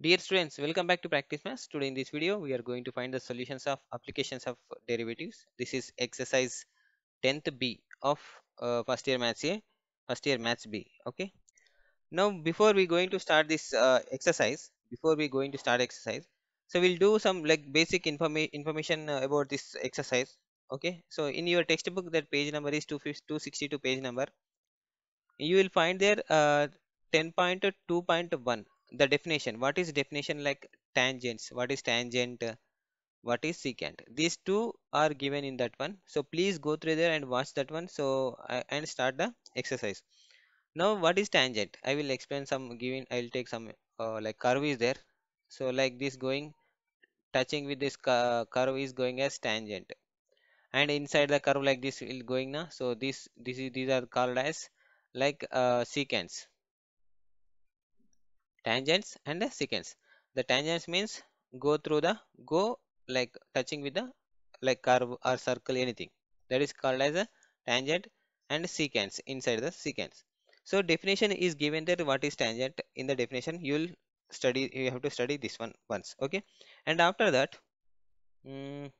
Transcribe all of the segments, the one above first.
Dear students, welcome back to Practice Maths. Today in this video, we are going to find the solutions of applications of derivatives. This is exercise 10th B of uh, first year maths A, first year maths B. Okay. Now, before we going to start this uh, exercise, before we going to start exercise, so we'll do some like basic informa information uh, about this exercise. Okay. So in your textbook, that page number is 262 page number. You will find there uh, 10.2.1 the definition what is definition like tangents what is tangent what is secant these two are given in that one so please go through there and watch that one so uh, and start the exercise now what is tangent i will explain some given i'll take some uh, like curve is there so like this going touching with this curve is going as tangent and inside the curve like this will going now so this this is these are called as like uh, secants tangents and the secants the tangents means go through the go like touching with the like curve or circle anything that is called as a tangent and secants inside the secants so definition is given that what is tangent in the definition you'll study you have to study this one once okay and after that mm,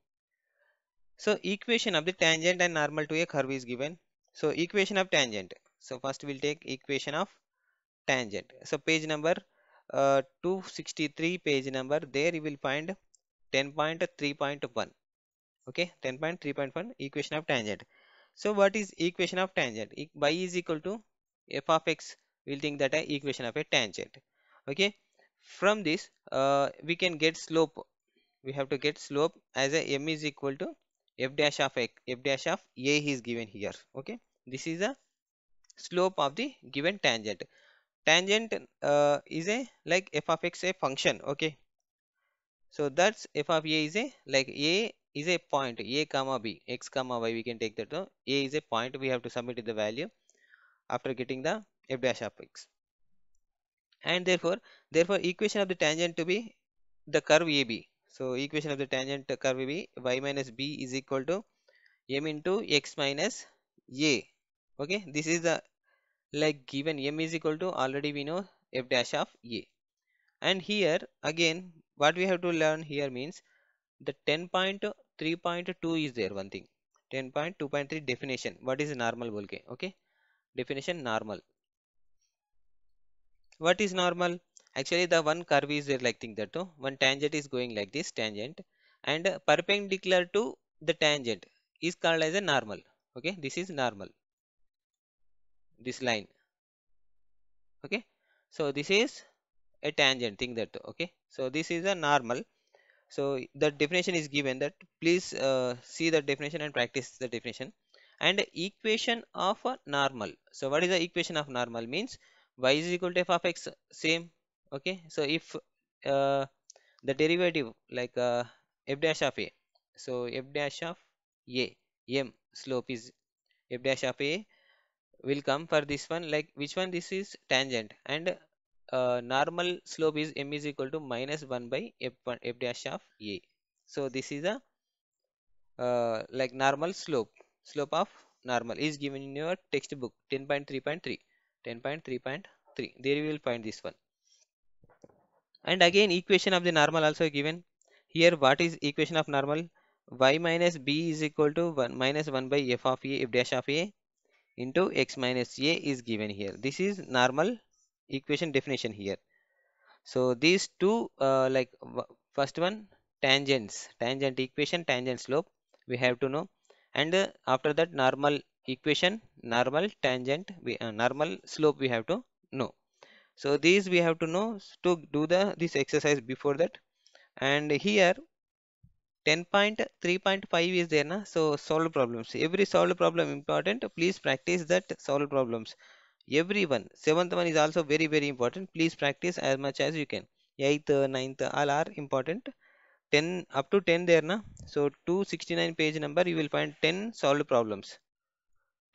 so equation of the tangent and normal to a curve is given so equation of tangent so first we'll take equation of tangent so page number 263 page number there you will find 10.3.1 okay 10.3.1 equation of tangent so what is equation of tangent Y is equal to f of x we'll think that a equation of a tangent okay from this uh, we can get slope we have to get slope as a m is equal to f dash of x f dash of a is given here okay this is a slope of the given tangent tangent uh, is a like f of x a function okay so that's f of a is a like a is a point a comma b x comma y we can take that no? a is a point we have to submit the value after getting the f dash of x and therefore therefore equation of the tangent to be the curve ab so equation of the tangent curve be y minus b is equal to m into x minus a okay this is the like given m is equal to already we know f dash of a and here again what we have to learn here means the 10.3.2 is there one thing 10.2.3 definition what is normal okay definition normal what is normal actually the one curve is there like thing that too one tangent is going like this tangent and perpendicular to the tangent is called as a normal okay this is normal this line okay so this is a tangent think that okay so this is a normal so the definition is given that please uh, see the definition and practice the definition and equation of a normal so what is the equation of normal means y is equal to f of x same okay so if uh, the derivative like uh, f dash of a so f dash of a m slope is f dash of a will come for this one like which one this is tangent and uh, normal slope is m is equal to minus 1 by f f dash of a so this is a uh, like normal slope slope of normal is given in your textbook 10.3.3 10.3.3 there you will find this one and again equation of the normal also given here what is equation of normal y minus b is equal to 1 minus 1 by f of a f dash of a into x minus a is given here this is normal equation definition here so these two uh, like first one tangents tangent equation tangent slope we have to know and uh, after that normal equation normal tangent we, uh, normal slope we have to know so these we have to know to do the this exercise before that and here 10.3.5 is there na so solve problems every solve problem important please practice that solve problems everyone seventh one is also very very important please practice as much as you can eighth ninth all are important 10 up to 10 there na so 269 page number you will find 10 solved problems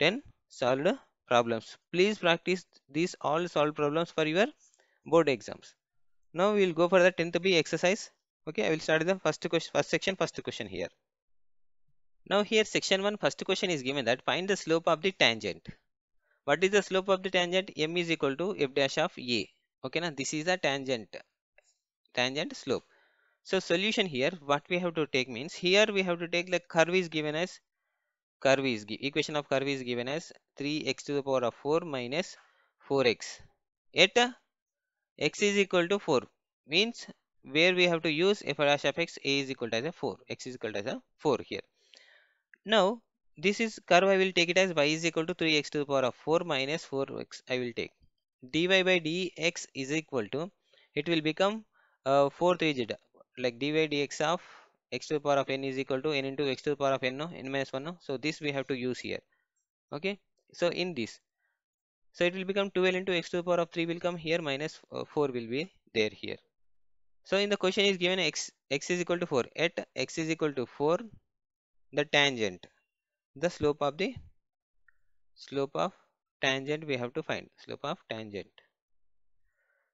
10 solved problems please practice these all solved problems for your board exams now we will go for the 10th b exercise okay i will start the first question first section first question here now here section 1 first question is given that find the slope of the tangent what is the slope of the tangent m is equal to f dash of a okay now this is the tangent tangent slope so solution here what we have to take means here we have to take the curve is given as curve is equation of curve is given as 3x to the power of 4 minus 4x at x is equal to 4 means where we have to use f dash of x a is equal to as a 4 x is equal to as a 4 here now this is curve I will take it as y is equal to 3x to the power of 4 minus 4x I will take dy by dx is equal to it will become uh, 4 3 like dy dx of x to the power of n is equal to n into x to the power of n no n minus 1 no so this we have to use here okay so in this so it will become 2l into x to the power of 3 will come here minus uh, 4 will be there here so in the question is given x, x is equal to 4. At x is equal to 4, the tangent, the slope of the slope of tangent we have to find. Slope of tangent.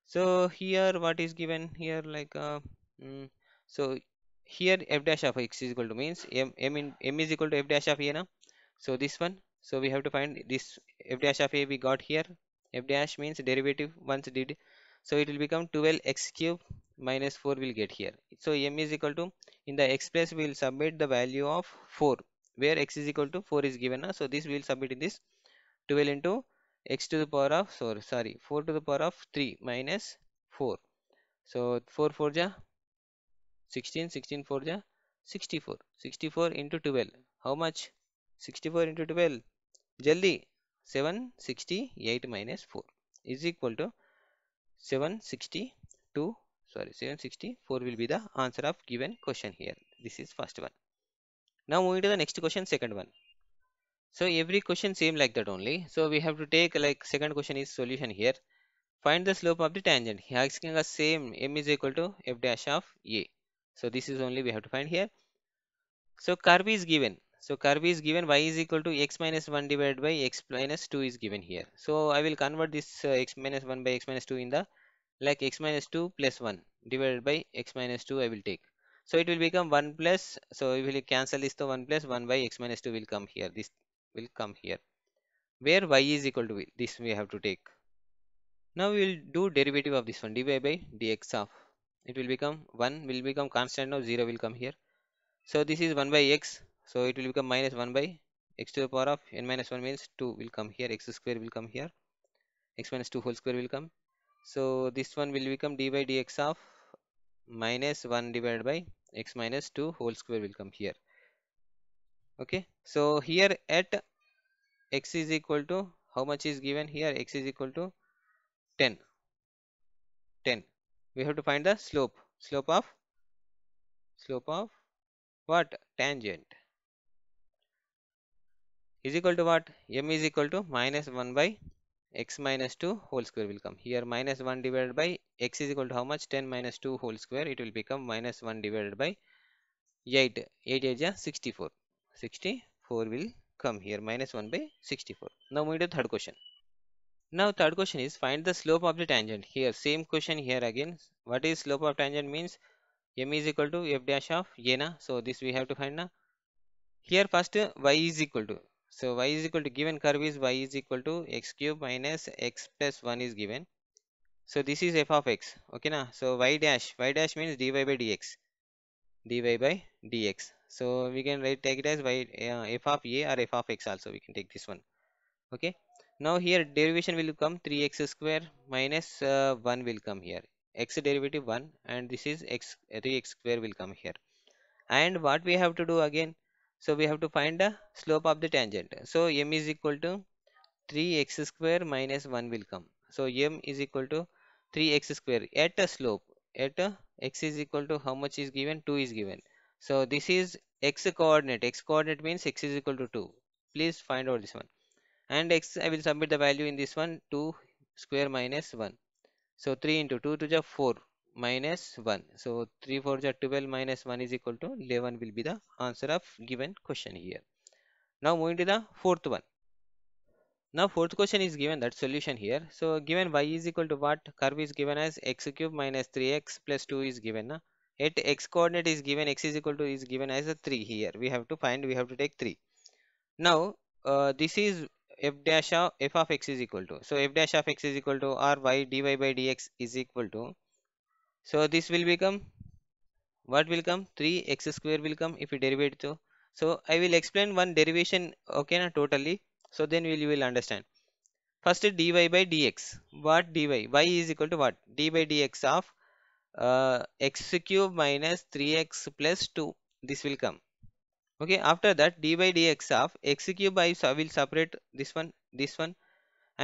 So here what is given here like uh, mm, so here f dash of x is equal to means m m in m is equal to f dash of a na. So this one so we have to find this f dash of a we got here f dash means derivative once did so it will become 12 x cube minus 4 will get here so m is equal to in the express we will submit the value of 4 where x is equal to 4 is given so this we will submit in this 12 into x to the power of sorry sorry 4 to the power of 3 minus 4 so 4 4 ja 16 16 4 ja 64 64 into 12 how much 64 into 12 jaldi 768 minus 4 is equal to 762 sorry 764 will be the answer of given question here this is first one now moving to the next question second one so every question same like that only so we have to take like second question is solution here find the slope of the tangent he asking us same m is equal to f dash of a so this is only we have to find here so curve is given so curve is given y is equal to x minus 1 divided by x minus 2 is given here so i will convert this uh, x minus 1 by x minus 2 in the like x minus 2 plus 1 divided by x minus 2 I will take so it will become 1 plus so we will cancel this to 1 plus 1 by x minus 2 will come here this will come here where y is equal to this we have to take now we will do derivative of this one dy by dx of it will become 1 will become constant now 0 will come here so this is 1 by x so it will become minus 1 by x to the power of n minus 1 means 2 will come here x square will come here x minus 2 whole square will come so this one will become d by dx of minus 1 divided by x minus 2 whole square will come here. Okay. So here at x is equal to how much is given here x is equal to 10. 10. We have to find the slope. Slope of slope of what? Tangent is equal to what? m is equal to minus 1 by x minus 2 whole square will come here minus 1 divided by x is equal to how much 10 minus 2 whole square it will become minus 1 divided by 8 8 is 64 64 will come here minus 1 by 64 now move to third question now third question is find the slope of the tangent here same question here again what is slope of tangent means m is equal to f dash of y na so this we have to find na here first y is equal to so y is equal to given curve is y is equal to x cube minus x plus 1 is given. So this is f of x. Okay na. So y dash. Y dash means dy by dx. dy by dx. So we can write take it as y uh, f of a or f of x also. We can take this one. Okay. Now here derivation will come 3x square minus uh, 1 will come here. x derivative 1 and this is x 3x square will come here. And what we have to do again so we have to find the slope of the tangent. So m is equal to 3x square minus 1 will come. So m is equal to 3x square at a slope at a x is equal to how much is given 2 is given. So this is x coordinate. X coordinate means x is equal to 2. Please find out this one. And x I will submit the value in this one 2 square minus 1. So 3 into 2 to the 4 minus 1 so 3 4 are 12 minus 1 is equal to 11 will be the answer of given question here now moving to the fourth one now fourth question is given that solution here so given y is equal to what curve is given as x cube minus 3x plus 2 is given at x coordinate is given x is equal to is given as a 3 here we have to find we have to take 3 now uh, this is f dash of f of x is equal to so f dash of x is equal to r y dy by dx is equal to so this will become what will come 3x square will come if you derive it so so i will explain one derivation okay na totally so then you will understand first dy by dx what dy y is equal to what d by dx of uh, x cube minus 3x plus 2 this will come okay after that d by dx of x cube i will separate this one this one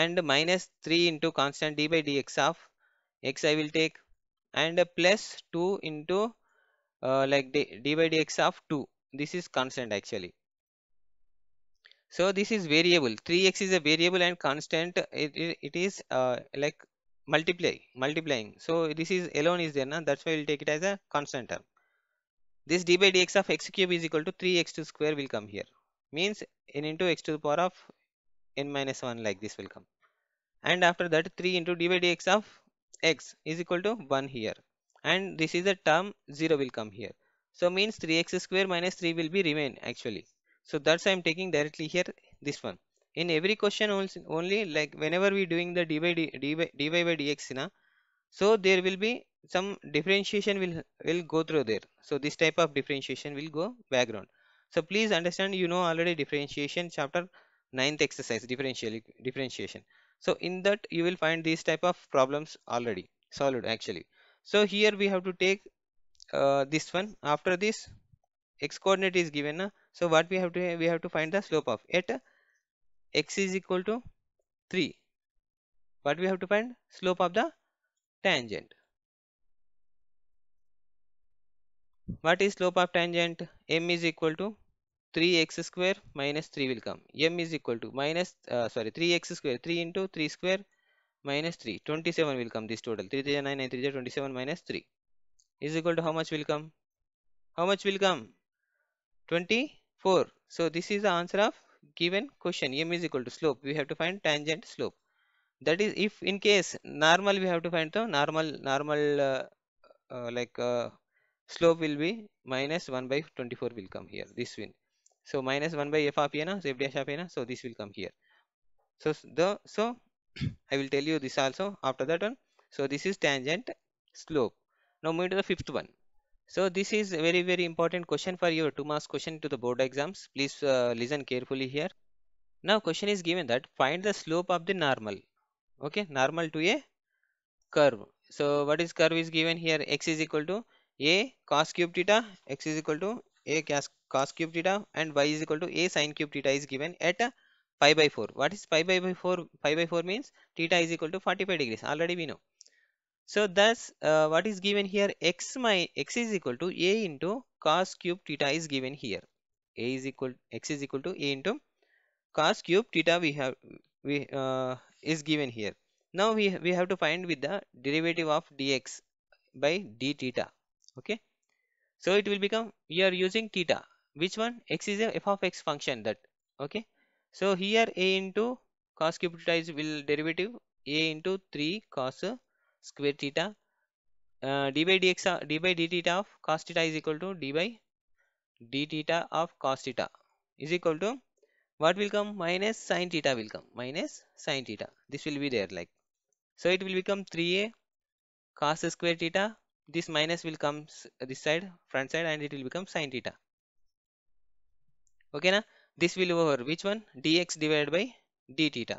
and minus 3 into constant d by dx of x i will take and plus 2 into uh, like d, d by dx of 2 this is constant actually so this is variable 3x is a variable and constant it, it, it is uh, like multiply multiplying so this is alone is there now. that's why we'll take it as a constant term this d by dx of x cube is equal to 3x2 square will come here means n into x to the power of n minus 1 like this will come and after that 3 into d by dx of x is equal to 1 here and this is the term 0 will come here so means 3x square minus 3 will be remain actually so that's i'm taking directly here this one in every question only like whenever we doing the d by d, by, d by, by dx na, so there will be some differentiation will will go through there so this type of differentiation will go background so please understand you know already differentiation chapter ninth exercise differential differentiation so in that you will find these type of problems already solved actually so here we have to take uh, this one after this x coordinate is given uh, so what we have to we have to find the slope of at uh, x is equal to 3 what we have to find slope of the tangent what is slope of tangent m is equal to 3x square minus 3 will come m is equal to minus uh, sorry 3x square 3 into 3 square minus 3 27 will come this total 3 3 9 9 3 27 minus 3 is equal to how much will come how much will come 24 so this is the answer of given question m is equal to slope we have to find tangent slope that is if in case normal we have to find the normal normal uh, uh, like uh, slope will be minus 1 by 24 will come here this win so minus 1 by f of a na, so f dash of a na, so this will come here. So the so I will tell you this also after that one. So this is tangent slope. Now moving to the fifth one. So this is very very important question for your two marks question to the board exams. Please uh, listen carefully here. Now question is given that find the slope of the normal. Okay, normal to a curve. So what is curve is given here? X is equal to a cos cube theta. X is equal to a cos cos cube theta and y is equal to a sine cube theta is given at pi by 4 what is pi by 4 pi by 4 means theta is equal to 45 degrees already we know so thus uh, what is given here x my x is equal to a into cos cube theta is given here a is equal x is equal to a into cos cube theta we have we uh, is given here now we we have to find with the derivative of dx by d theta okay so it will become we are using theta which one x is a f of x function that okay so here a into cos cube theta will derivative a into 3 cos square theta uh, d by dx uh, d by d theta of cos theta is equal to d by d theta of cos theta is equal to what will come minus sine theta will come minus sine theta this will be there like so it will become 3a cos square theta this minus will come this side front side and it will become sine theta okay na this will over which one dx divided by d theta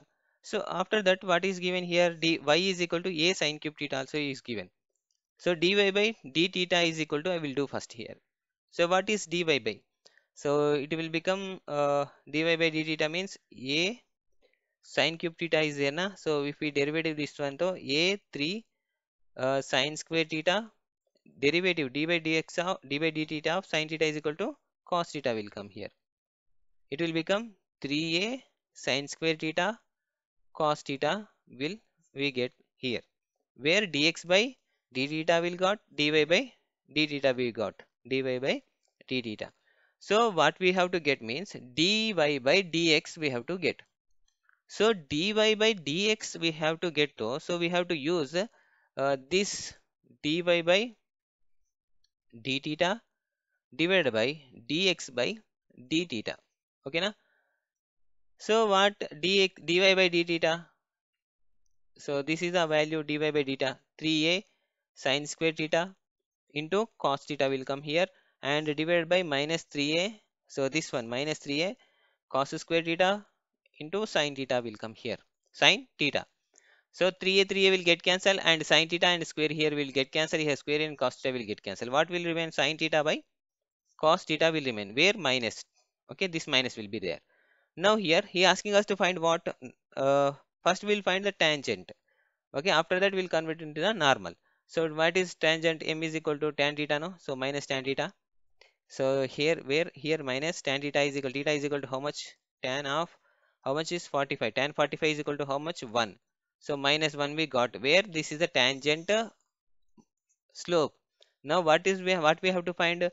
so after that what is given here d y is equal to a sine cube theta also is given so dy by d theta is equal to i will do first here so what is dy by so it will become uh, dy by d theta means a sine cube theta is there na so if we derivative this one to a 3 uh, sine square theta derivative d by dx of d by d theta of sine theta is equal to cos theta will come here it will become 3a sine square theta cos theta will we get here where dx by d theta will got dy by d theta we got dy by d theta so what we have to get means dy by dx we have to get so dy by dx we have to get to so we have to use uh, this dy by d theta divided by dx by d theta okay na so what d dy by d theta so this is the value dy by theta 3a sine square theta into cos theta will come here and divided by minus 3a so this one minus 3a cos square theta into sine theta will come here sine theta so 3a 3a will get cancelled and sine theta and square here will get cancelled here square and cos theta will get cancelled what will remain sine theta by cos theta will remain where minus okay this minus will be there now here he asking us to find what uh, first we'll find the tangent okay after that we'll convert into the normal so what is tangent m is equal to tan theta no so minus tan theta so here where here minus tan theta is equal theta is equal to how much tan of how much is 45 tan 45 is equal to how much 1 so minus 1 we got where this is the tangent uh, slope now what is we what we have to find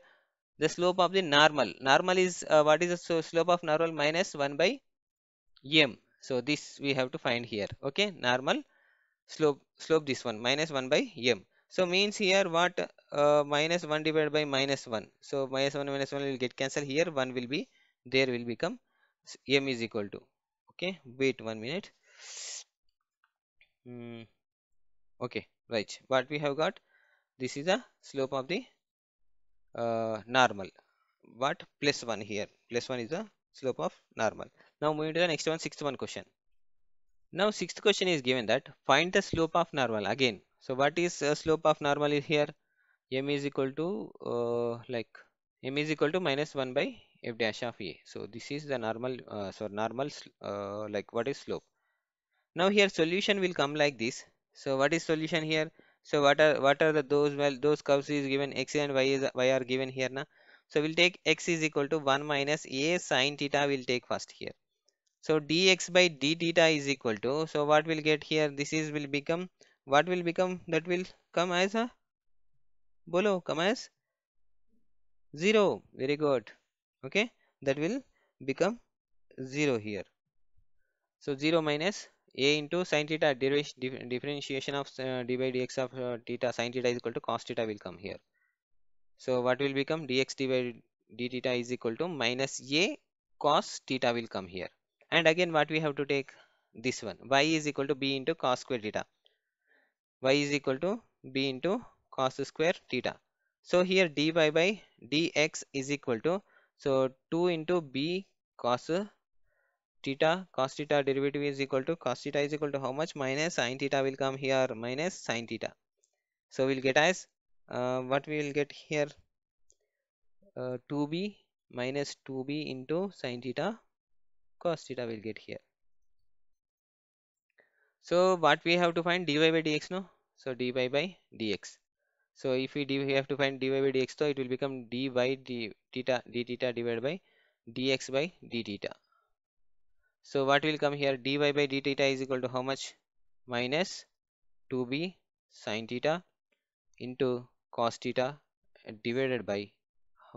the slope of the normal normal is uh, what is the slope of normal minus 1 by m so this we have to find here okay normal slope slope this one minus 1 by m so means here what uh, minus 1 divided by minus 1 so minus 1 minus 1 will get cancelled here 1 will be there will become m is equal to okay wait one minute mm, okay right what we have got this is the slope of the uh, normal what plus 1 here plus 1 is the slope of normal now moving to the next one sixth one question now sixth question is given that find the slope of normal again so what is uh, slope of normal is here m is equal to uh, like m is equal to minus 1 by f dash of a so this is the normal uh, so normal uh, like what is slope now here solution will come like this so what is solution here so what are what are the those well those curves is given x and y is y are given here now. So we'll take x is equal to 1 minus a sine theta we'll take first here. So dx by d theta is equal to so what we'll get here this is will become what will become that will come as a bolo come as 0 very good okay that will become 0 here so 0 minus a into sine theta differentiation of uh, d by dx of uh, theta sine theta is equal to cos theta will come here so what will become dx d by d theta is equal to minus a cos theta will come here and again what we have to take this one y is equal to b into cos square theta y is equal to b into cos square theta so here dy by dx is equal to so 2 into b cos theta cos theta derivative is equal to cos theta is equal to how much minus sine theta will come here minus sine theta so we'll get as uh, what we will get here uh, 2b minus 2b into sine theta cos theta will get here so what we have to find dy by dx no so dy by dx so if we, we have to find dy by dx so it will become dy by d theta d theta divided by dx by d theta so what will come here? dy by d theta is equal to how much? Minus 2b sine theta into cos theta divided by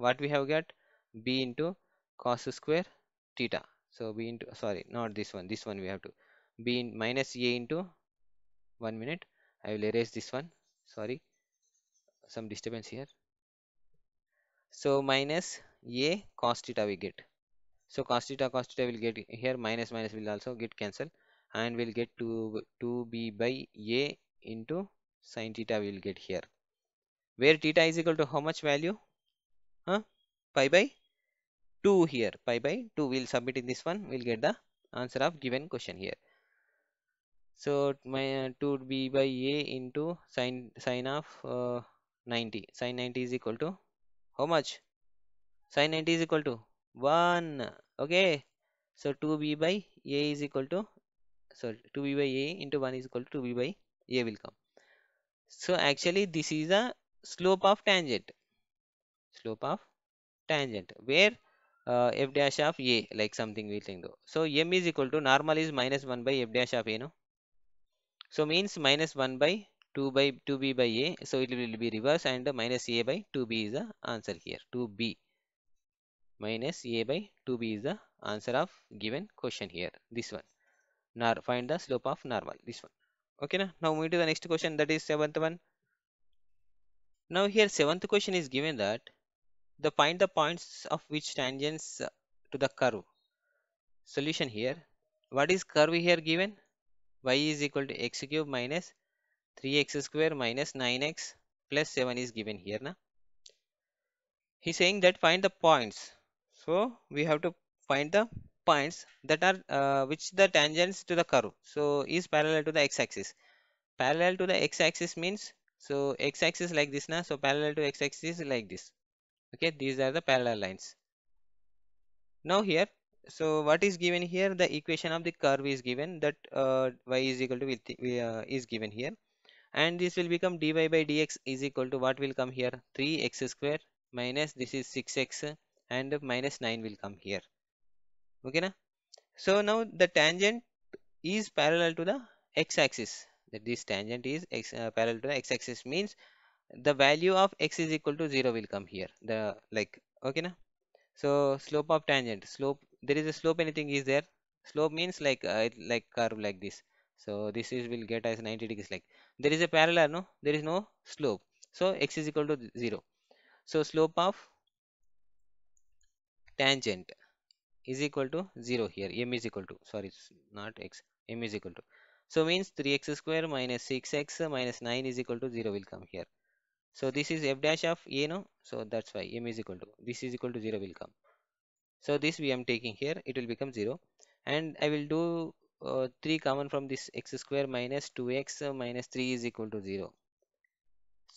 what we have got b into cos square theta so b into sorry not this one this one we have to b in minus a into one minute i will erase this one sorry some disturbance here so minus a cos theta we get so cos theta cos theta will get here minus minus will also get cancelled and we'll get to 2b by a into sine theta we will get here where theta is equal to how much value huh pi by 2 here pi by 2 we'll submit in this one we'll get the answer of given question here so my uh, 2b by a into sine sin of uh, 90 sine 90 is equal to how much sine 90 is equal to 1 okay so 2b by a is equal to sorry 2b by a into 1 is equal to 2b by a will come so actually this is a slope of tangent slope of tangent where uh, f dash of a like something we think though so m is equal to normal is minus 1 by f dash of a no so means minus 1 by 2 by 2b by a so it will be reverse and minus a by 2b is the answer here 2b minus a by 2b is the answer of given question here this one now find the slope of normal this one okay na? now moving to the next question that is seventh one now here seventh question is given that the find the points of which tangents to the curve solution here what is curve here given y is equal to x cube minus 3x square minus 9x plus 7 is given here now he's saying that find the points so we have to find the points that are uh, which the tangents to the curve so is parallel to the x-axis parallel to the x-axis means so x-axis like this now so parallel to x-axis like this okay these are the parallel lines now here so what is given here the equation of the curve is given that uh, y is equal to uh, is given here and this will become dy by dx is equal to what will come here 3x square minus this is 6x and minus 9 will come here okay na so now the tangent is parallel to the x-axis that this tangent is x, uh, parallel to the x-axis means the value of x is equal to 0 will come here the like okay na so slope of tangent slope there is a slope anything is there slope means like uh, like curve like this so this is will get as 90 degrees like there is a parallel no there is no slope so x is equal to 0 so slope of tangent is equal to 0 here m is equal to sorry it's not x m is equal to so means 3x square minus 6x minus 9 is equal to 0 will come here so this is f dash of a no so that's why m is equal to this is equal to 0 will come so this we am taking here it will become 0 and I will do uh, 3 common from this x square minus 2x minus 3 is equal to 0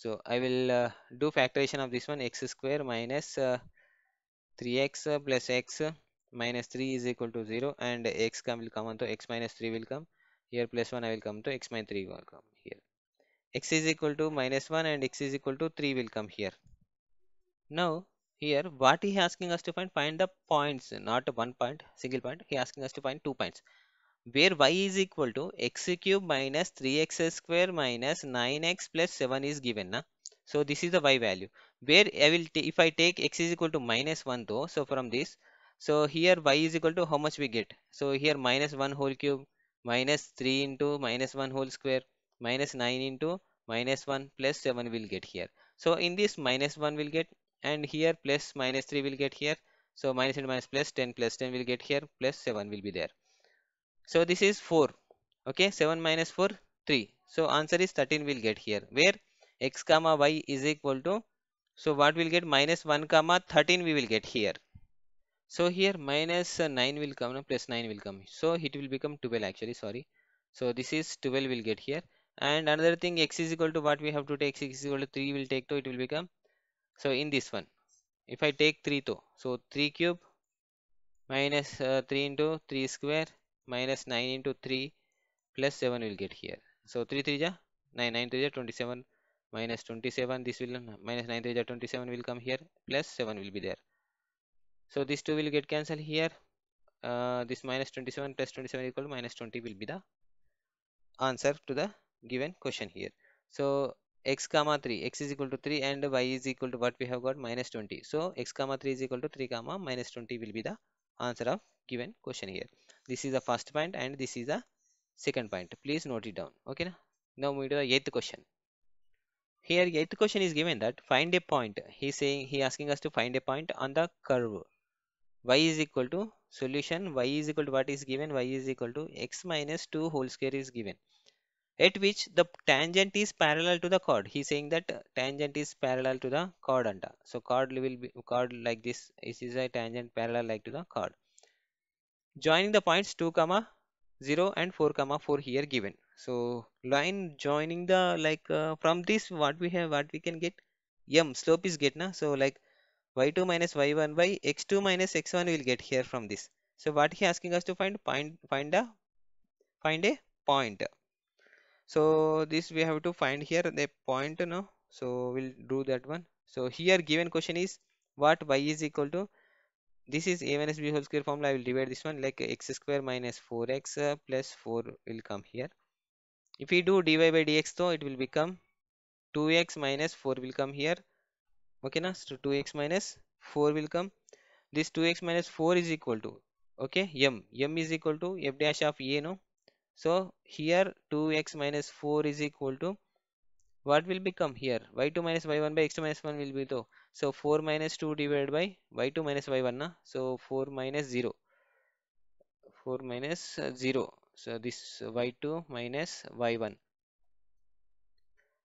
so I will uh, do factorization of this one x square minus, uh, 3x plus x minus 3 is equal to 0 and x come will come on to x minus 3 will come here plus 1 I will come to x minus 3 will come here x is equal to minus 1 and x is equal to 3 will come here now here what he asking us to find find the points not one point single point he asking us to find two points where y is equal to x cube minus 3x square minus 9x plus 7 is given na? so this is the y value where I will if I take x is equal to minus 1 though so from this so here y is equal to how much we get so here minus 1 whole cube minus 3 into minus 1 whole square minus 9 into minus 1 plus 7 will get here so in this minus 1 will get and here plus minus 3 will get here so minus and minus plus 10 plus 10 will get here plus 7 will be there so this is 4 okay 7 minus 4 3 so answer is 13 will get here where x comma y is equal to so what we'll get minus 1 comma 13 we will get here. So here minus 9 will come, 9 will come. So it will become 12 actually, sorry. So this is 12 we'll get here. And another thing x is equal to what we have to take, x is equal to 3 will take to it will become. So in this one, if I take 3 to, so 3 cube minus uh, 3 into 3 square minus 9 into 3 plus 7 will get here. So 3 3 ja 9, 9 3 ja 27 minus 27 this will minus 9 raised to 27 will come here plus 7 will be there so these two will get cancelled here uh, this minus 27 plus 27 equal to minus 20 will be the answer to the given question here so x comma 3 x is equal to 3 and y is equal to what we have got minus 20 so x comma 3 is equal to 3 comma minus 20 will be the answer of given question here this is the first point and this is the second point please note it down okay now we do the eighth question here eighth question is given that find a point. He saying he asking us to find a point on the curve. y is equal to solution y is equal to what is given y is equal to x minus 2 whole square is given at which the tangent is parallel to the chord He saying that tangent is parallel to the chord under. so chord will be chord like this this is a tangent parallel like to the chord joining the points 2 comma 0 and 4 comma 4 here given so line joining the like uh, from this what we have what we can get m slope is get na so like y2 minus y1 by x2 minus x1 will get here from this. So what he asking us to find find find a find a point. So this we have to find here the point no. So we'll do that one. So here given question is what y is equal to this is a minus b whole square formula. I will divide this one like x square minus 4x uh, plus 4 will come here if we do dy by dx though it will become 2x minus 4 will come here okay now so 2x minus 4 will come this 2x minus 4 is equal to okay m m is equal to f dash of a no so here 2x minus 4 is equal to what will become here y2 minus y1 by x2 minus 1 will be though so 4 minus 2 divided by y2 minus y1 na so 4 minus 0 4 minus uh, 0 so this y2 minus y1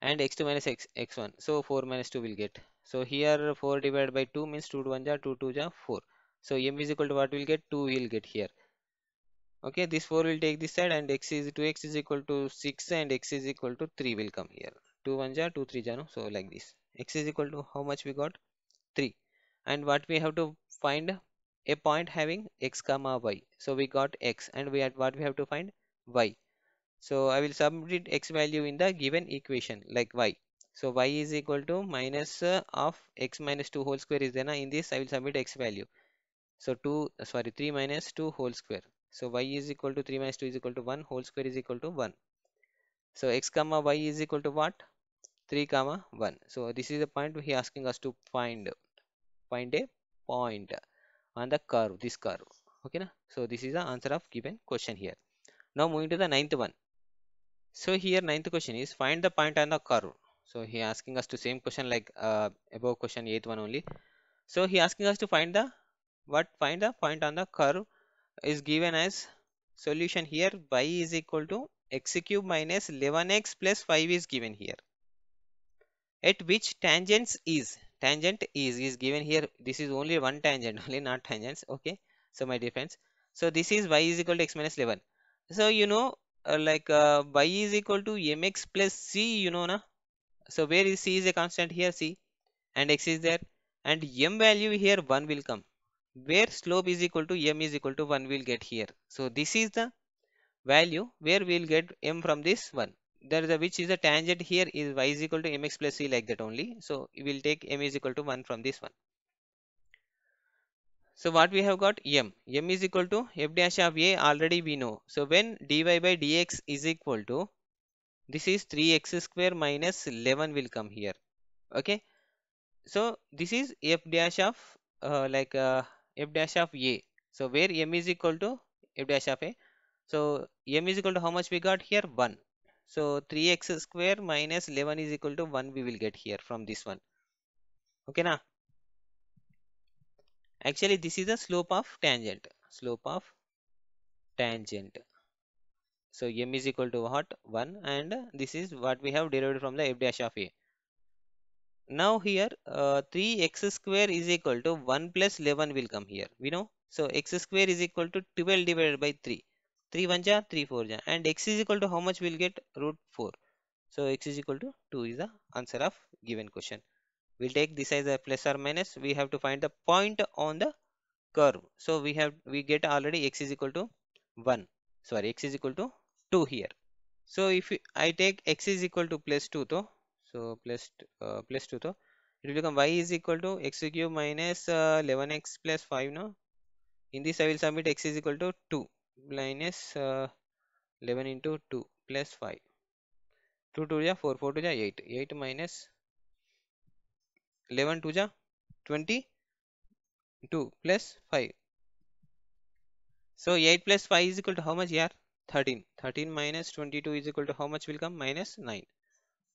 and x2 minus x x1 so 4 minus 2 will get so here 4 divided by 2 means 2 to 1 ja 2 to ja 4 so m is equal to what will get 2 will get here okay this 4 will take this side and x is 2x is equal to 6 and x is equal to 3 will come here 2 1 ja 2 3 ja no so like this x is equal to how much we got 3 and what we have to find a point having x comma y so we got x and we had what we have to find y so i will substitute x value in the given equation like y so y is equal to minus uh, of x minus 2 whole square is there na? in this i will submit x value so 2 sorry 3 minus 2 whole square so y is equal to 3 minus 2 is equal to 1 whole square is equal to 1 so x comma y is equal to what 3 comma 1 so this is the point he asking us to find find a point on the curve this curve okay na? so this is the answer of given question here now moving to the ninth one so here ninth question is find the point on the curve so he asking us to same question like uh, above question eighth one only so he asking us to find the what find the point on the curve is given as solution here y is equal to x cube minus 11x plus 5 is given here at which tangents is tangent is is given here this is only one tangent only not tangents okay so my dear friends so this is y is equal to x minus 11 so you know uh, like uh, y is equal to mx plus c you know na so where is c is a constant here c and x is there and m value here 1 will come where slope is equal to m is equal to 1 will get here so this is the value where we will get m from this one there is a which is a tangent here is y is equal to mx plus c like that only so we will take m is equal to 1 from this one so what we have got m m is equal to f dash of a already we know so when dy by dx is equal to this is 3x square minus 11 will come here okay so this is f dash of uh, like uh, f dash of a so where m is equal to f dash of a so m is equal to how much we got here 1 so 3x square minus 11 is equal to 1 we will get here from this one. Okay na? Actually this is the slope of tangent. Slope of tangent. So m is equal to what? 1 and this is what we have derived from the f dash of a. Now here uh, 3x square is equal to 1 plus 11 will come here. We know. So x square is equal to 12 divided by 3. 3 1 ja 3 4 ja and x is equal to how much we'll get root 4 so x is equal to 2 is the answer of given question we'll take this as a plus or minus we have to find the point on the curve so we have we get already x is equal to 1 sorry x is equal to 2 here so if I take x is equal to plus 2 to so plus uh, plus 2 to it will become y is equal to x cube minus uh, 11x plus 5 now in this I will submit x is equal to 2 line is uh, 11 into 2 plus 5 2 to ja 4 4 to ja 8 8 minus 11 to ja 20 2 plus 5 so 8 plus 5 is equal to how much here 13 13 minus 22 is equal to how much will come minus 9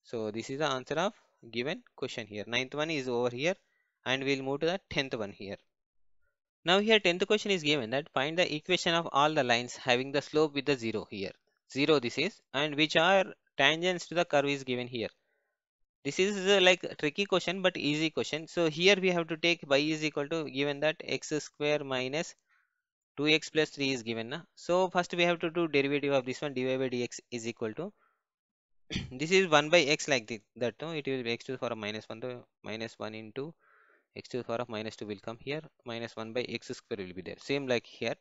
so this is the answer of given question here ninth one is over here and we'll move to the tenth one here now here 10th question is given that find the equation of all the lines having the slope with the 0 here. 0 this is and which are tangents to the curve is given here. This is uh, like tricky question but easy question. So here we have to take y is equal to given that x square minus 2x plus 3 is given. Na? So first we have to do derivative of this one dy by dx is equal to this is 1 by x like that no? it will be x to the power minus 1 to minus 1 into x to the power of minus 2 will come here minus 1 by x square will be there same like here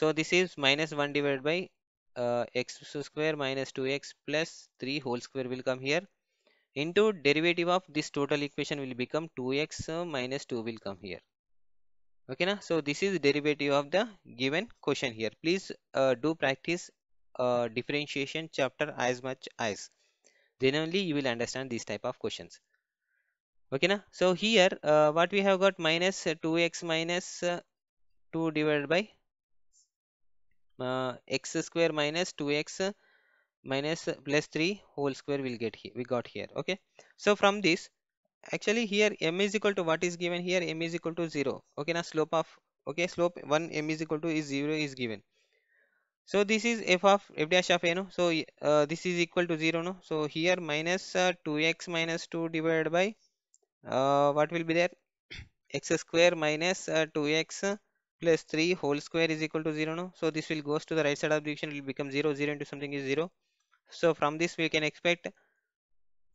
so this is minus 1 divided by uh, x square minus 2x plus 3 whole square will come here into derivative of this total equation will become 2x 2 will come here okay na? so this is derivative of the given question here please uh, do practice uh, differentiation chapter as much as then only you will understand these type of questions okay na so here uh, what we have got minus 2x uh, minus uh, 2 divided by uh, x square minus 2x minus plus 3 whole square will get here we got here okay so from this actually here m is equal to what is given here m is equal to 0 okay now slope of okay slope 1 m is equal to is 0 is given so this is f of f dash of a no so uh, this is equal to 0 no so here minus, uh, 2x minus 2 divided by uh, what will be there x square minus uh, 2x plus 3 whole square is equal to 0 no so this will goes to the right side of the equation it will become 0 0 into something is 0 so from this we can expect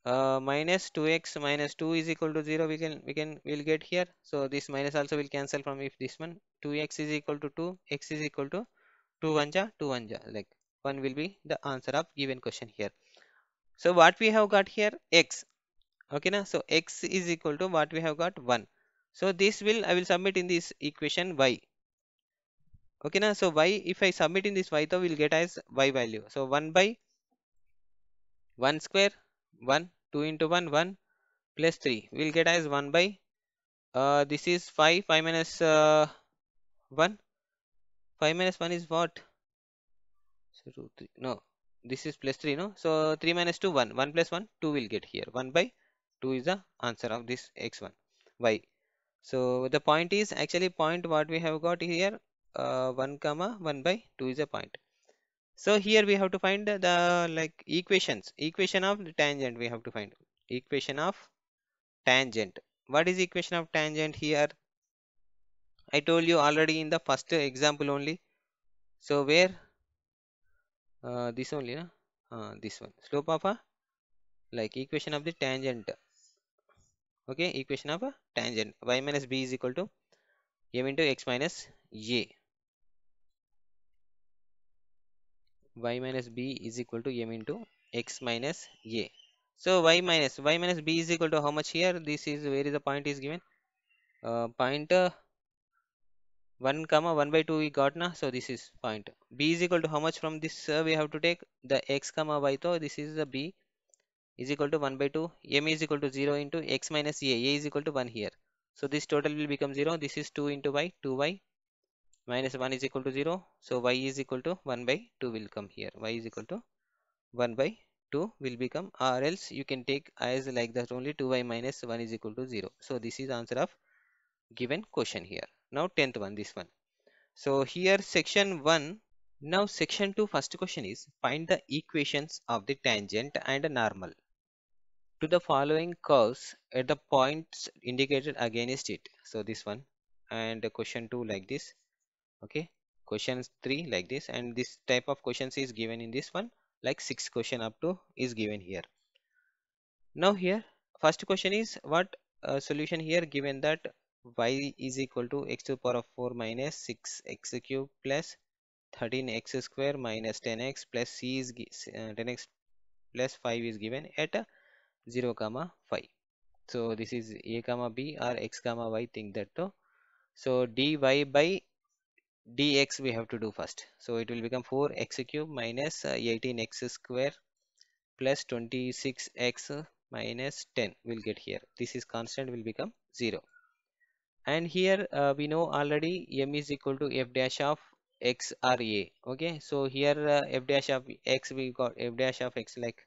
uh, minus 2x minus 2 is equal to 0 we can we can we'll get here so this minus also will cancel from if this one 2x is equal to 2 x is equal to 2 1 ja 2 1 ja like 1 will be the answer of given question here so what we have got here x okay na so x is equal to what we have got 1 so this will i will submit in this equation y okay na so y if i submit in this y though will get as y value so 1 by 1 square 1 2 into 1 1 plus 3 three will get as 1 by uh, this is 5 5 minus, uh, 1 5 minus 1 is what so two, three, no this is plus 3 no so 3 minus 2 1 1 plus 1 2 will get here 1 by 2 is the answer of this x1 y so the point is actually point what we have got here uh, 1 comma 1 by 2 is a point so here we have to find the, the like equations equation of the tangent we have to find equation of tangent what is equation of tangent here I told you already in the first example only so where uh, this only Uh, this one slope of a like equation of the tangent okay equation of a tangent y minus b is equal to m into x minus a y minus b is equal to m into x minus a so y minus y minus b is equal to how much here this is where is the point is given uh, point uh, 1 comma 1 by 2 we got na so this is point b is equal to how much from this uh, we have to take the x comma y so this is the b is equal to 1 by 2 m is equal to 0 into x minus a a is equal to 1 here so this total will become 0 this is 2 into y 2y minus 1 is equal to 0 so y is equal to 1 by 2 will come here y is equal to 1 by 2 will become or else you can take as like that only 2y minus 1 is equal to 0 so this is answer of given question here now 10th one this one so here section 1 now section 2 first question is find the equations of the tangent and normal to the following curves at the points indicated against it so this one and question 2 like this okay questions 3 like this and this type of questions is given in this one like 6 question up to is given here now here first question is what uh, solution here given that y is equal to x to the power of 4 minus 6 x cube plus 13 x square minus 10x plus c is uh, 10x plus 5 is given at a 0 comma 5 so this is a comma b or x comma y thing. that too oh. so dy by dx we have to do first so it will become 4x cube minus 18x uh, square plus 26x minus 10 will get here this is constant will become 0 and here uh, we know already m is equal to f dash of x or a okay so here uh, f dash of x we got f dash of x like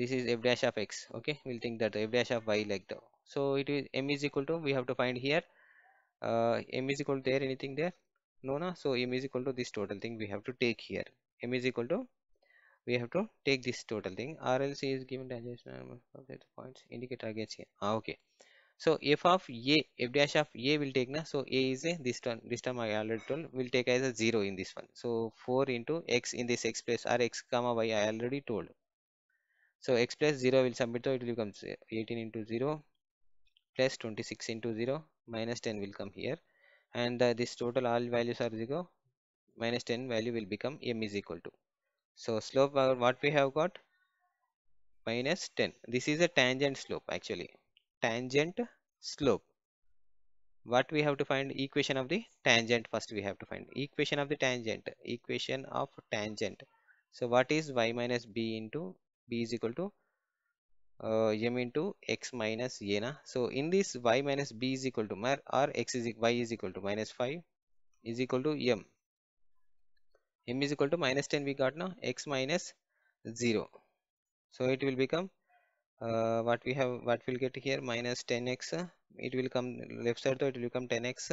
this is f dash of x okay we'll think that f dash of y like the so it is m is equal to we have to find here uh, m is equal to there anything there no no so m is equal to this total thing we have to take here m is equal to we have to take this total thing RLC is given tangential that points indicate gets here ah, okay so f of a f dash of a will take na so a is a this term this term I already told will take as a 0 in this one so 4 into x in this x place. or x comma y I already told so x plus 0 will submit so it will become 18 into 0 plus 26 into 0 minus 10 will come here and uh, this total all values are 0 minus 10 value will become m is equal to. So slope uh, what we have got minus 10 this is a tangent slope actually tangent slope what we have to find equation of the tangent first we have to find equation of the tangent equation of tangent so what is y minus b into b is equal to uh, m into x minus y na so in this y minus b is equal to or x is y is equal to minus 5 is equal to m m is equal to minus 10 we got now x minus 0 so it will become uh, what we have what we'll get here minus 10x it will come left side so it will become 10x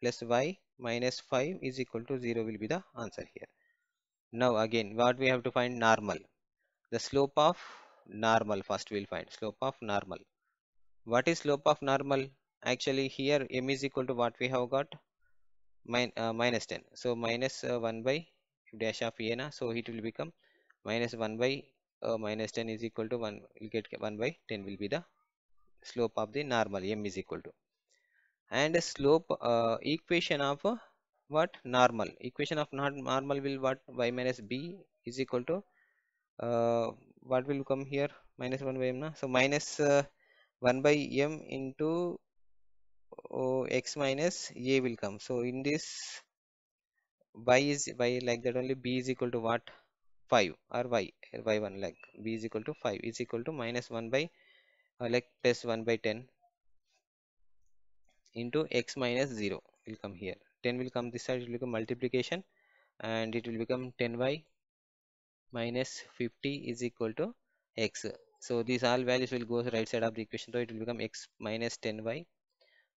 plus y minus 5 is equal to 0 will be the answer here now again what we have to find normal the slope of normal first we'll find slope of normal what is slope of normal actually here m is equal to what we have got Min, uh, minus 10 so minus uh, 1 by dash of a na so it will become minus 1 by uh, minus 10 is equal to 1 you'll get 1 by 10 will be the slope of the normal m is equal to and slope uh, equation of uh, what normal equation of not normal will what y minus b is equal to uh, what will come here minus 1 by m na? so minus uh, 1 by m into oh, x minus a will come so in this y is y like that only b is equal to what 5 or y y1 like b is equal to 5 is equal to minus 1 by uh, like plus 1 by 10 into x minus 0 will come here 10 will come this side it will become multiplication and it will become 10 y minus 50 is equal to x so these all values will go right side of the equation so it will become x minus 10y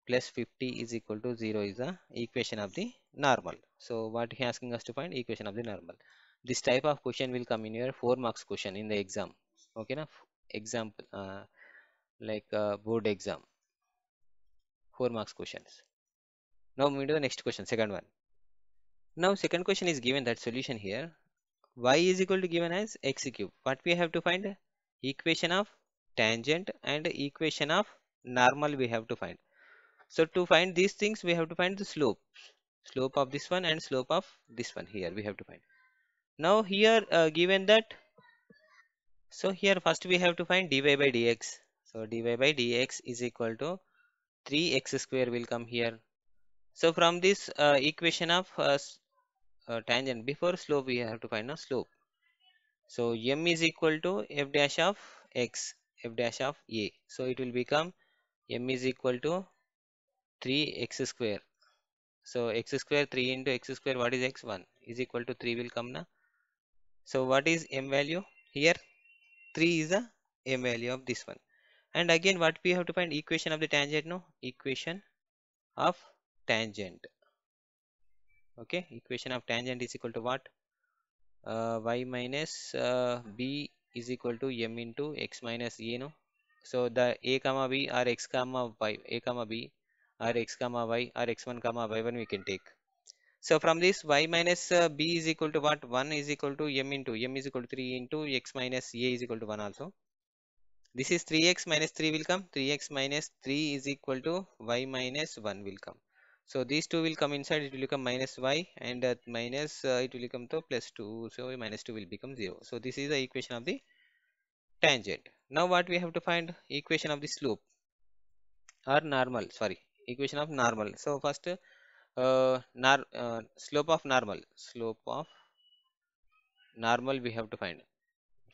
plus 50 is equal to 0 is the equation of the normal so what he asking us to find equation of the normal this type of question will come in your 4 marks question in the exam okay now example uh, like uh, board exam 4 marks questions now moving to the next question second one now second question is given that solution here y is equal to given as x cube what we have to find equation of tangent and equation of normal we have to find so to find these things we have to find the slope slope of this one and slope of this one here we have to find now here uh, given that so here first we have to find dy by dx so dy by dx is equal to 3x square will come here so from this uh, equation of uh, uh, tangent before slope we have to find a slope so m is equal to f dash of x f dash of a so it will become m is equal to 3 x square so x square 3 into x square what is x 1 is equal to 3 will come now so what is m value here 3 is the m value of this one and again what we have to find equation of the tangent no equation of tangent okay equation of tangent is equal to what uh, y minus uh, b is equal to m into x minus y no so the a comma b or x comma y a comma b or x comma y or x1 comma y1 we can take so from this y minus uh, b is equal to what 1 is equal to m into m is equal to 3 into x minus a is equal to 1 also this is 3x minus 3 will come 3x minus 3 is equal to y minus 1 will come so these two will come inside it will become minus y and at minus uh, it will become to plus 2 so minus 2 will become 0 so this is the equation of the tangent now what we have to find equation of the slope or normal sorry equation of normal so first uh, nar uh, slope of normal slope of normal we have to find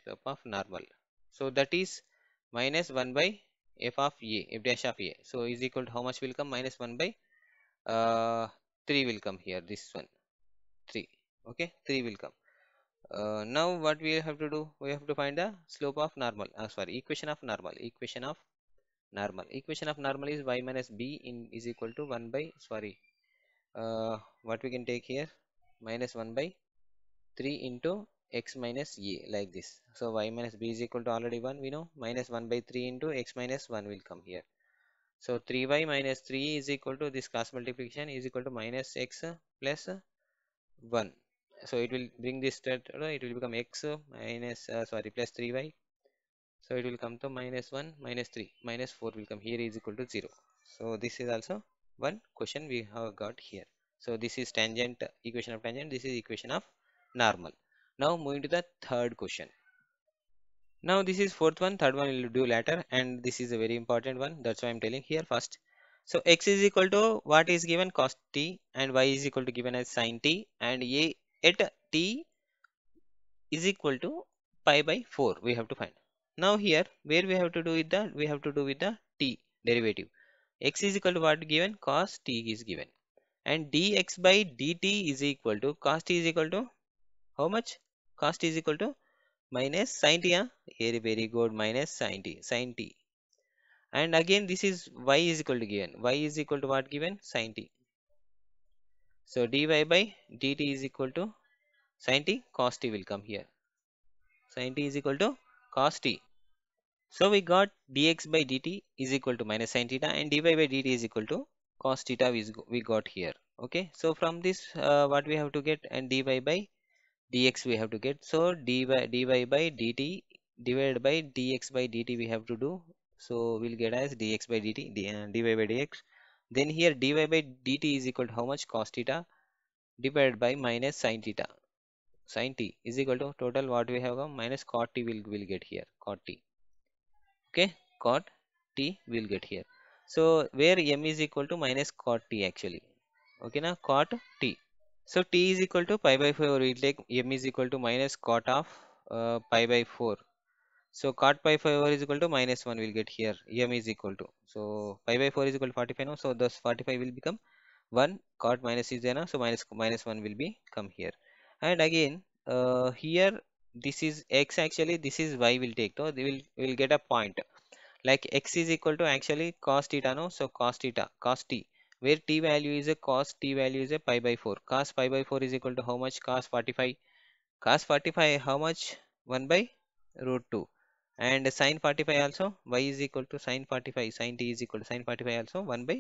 slope of normal so that is minus 1 by f of a f dash of a so is equal to how much will come minus 1 by uh, 3 will come here this one 3 okay 3 will come uh, now what we have to do we have to find the slope of normal uh, sorry equation of normal equation of normal equation of normal is y minus b in is equal to 1 by sorry uh, what we can take here minus 1 by 3 into x minus y like this so y minus b is equal to already 1 we know minus 1 by 3 into x minus 1 will come here so 3y minus 3 is equal to this cross multiplication is equal to minus x plus 1. So it will bring this to it will become x minus uh, sorry plus 3y. So it will come to minus 1 minus 3 minus 4 will come here is equal to 0. So this is also one question we have got here. So this is tangent equation of tangent this is equation of normal. Now moving to the third question now this is fourth one third one we'll do later and this is a very important one that's why i'm telling here first so x is equal to what is given cos t and y is equal to given as sin t and a at t is equal to pi by 4 we have to find now here where we have to do with the we have to do with the t derivative x is equal to what given cos t is given and dx by dt is equal to cos t is equal to how much cos t is equal to minus sin t Here, very very good minus sin t sin t and again this is y is equal to given y is equal to what given sin t so dy by dt is equal to sin t cos t will come here sin t is equal to cos t so we got dx by dt is equal to minus sin theta and dy by dt is equal to cos theta we got here okay so from this uh, what we have to get and dy by dx we have to get so dy dy by dt divided by dx by dt we have to do so we'll get as dx by dt d, uh, dy by dx then here dy by dt is equal to how much cos theta divided by minus sin theta sin t is equal to total what we have got minus cot t will will get here cot t okay cot t will get here so where m is equal to minus cot t actually okay now cot t so T is equal to pi by 4 or we take M is equal to minus cot of uh, pi by 4. So cot pi by 4 is equal to minus 1 we'll get here m is equal to. So pi by 4 is equal to 45 now. So thus 45 will become 1 cot minus is there now. So minus minus 1 will be come here. And again uh, here this is x actually this is y will take. So we will will get a point like x is equal to actually cos theta no. So cos theta cos t where t value is a cos t value is a pi by 4 cos pi by 4 is equal to how much cos 45 cos 45 how much 1 by root 2 and sine 45 also y is equal to sine 45 sine t is equal to sine 45 also 1 by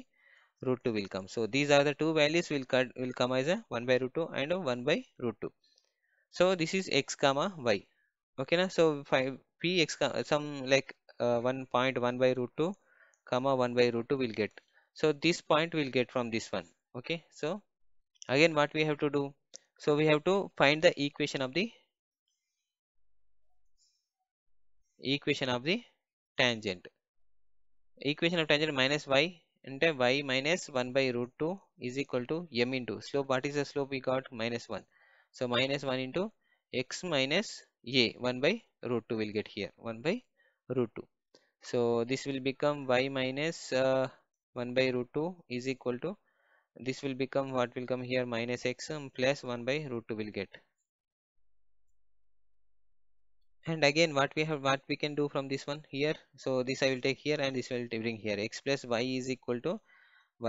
root 2 will come so these are the two values will cut will come as a 1 by root 2 and a 1 by root 2 so this is x comma y okay na so five p x some like uh, 1.1 by root 2 comma 1 by root 2 will get so this point we'll get from this one okay so again what we have to do so we have to find the equation of the equation of the tangent equation of tangent minus y and y minus 1 by root 2 is equal to m into slope what is the slope we got minus 1 so minus 1 into x minus a 1 by root 2 will get here 1 by root 2 so this will become y minus uh, 1 by root 2 is equal to this will become what will come here minus x um, plus 1 by root 2 will get and again what we have what we can do from this one here so this i will take here and this will bring here x plus y is equal to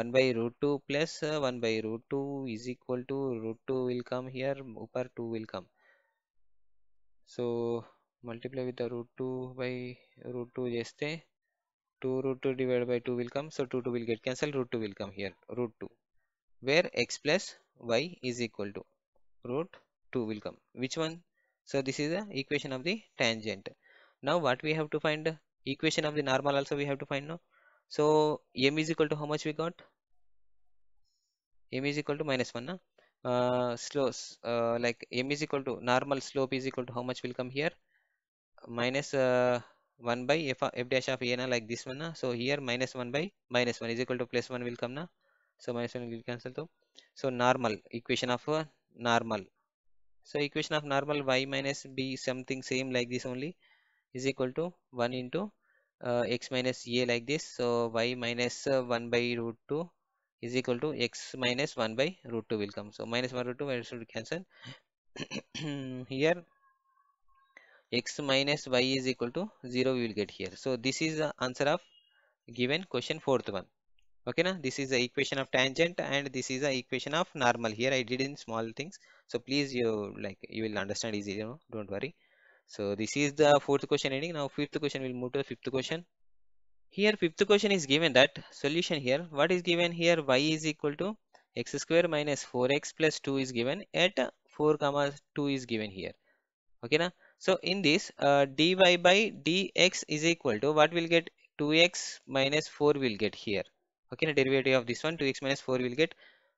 1 by root 2 plus uh, 1 by root 2 is equal to root 2 will come here upper 2 will come so multiply with the root 2 by root 2 just a 2 root 2 divided by 2 will come so 2 2 will get cancelled root 2 will come here root 2 where x plus y is equal to root 2 will come which one so this is the equation of the tangent now what we have to find equation of the normal also we have to find now so m is equal to how much we got m is equal to minus 1 na? uh, slopes uh, like m is equal to normal slope is equal to how much will come here minus uh, 1 by f, f dash of a na like this one na. so here minus 1 by minus 1 is equal to plus 1 will come na so minus 1 will cancel to so normal equation of uh, normal so equation of normal y minus b something same like this only is equal to 1 into uh, x minus a like this so y minus, uh, 1 by root 2 is equal to x minus 1 by root 2 will come so minus 1 root 2 minus root cancel here x minus y is equal to 0 we will get here. So this is the answer of given question fourth one. Okay, now this is the equation of tangent and this is the equation of normal. Here I did in small things. So please you like you will understand easily, you know, don't worry. So this is the fourth question ending. Now fifth question will move to the fifth question. Here fifth question is given that solution here. What is given here? y is equal to x square minus 4x plus 2 is given at 4 comma 2 is given here. Okay, now so in this uh, dy by dx is equal to what we'll get 2x minus 4 will get here. Okay, the derivative of this one 2x minus 4 will get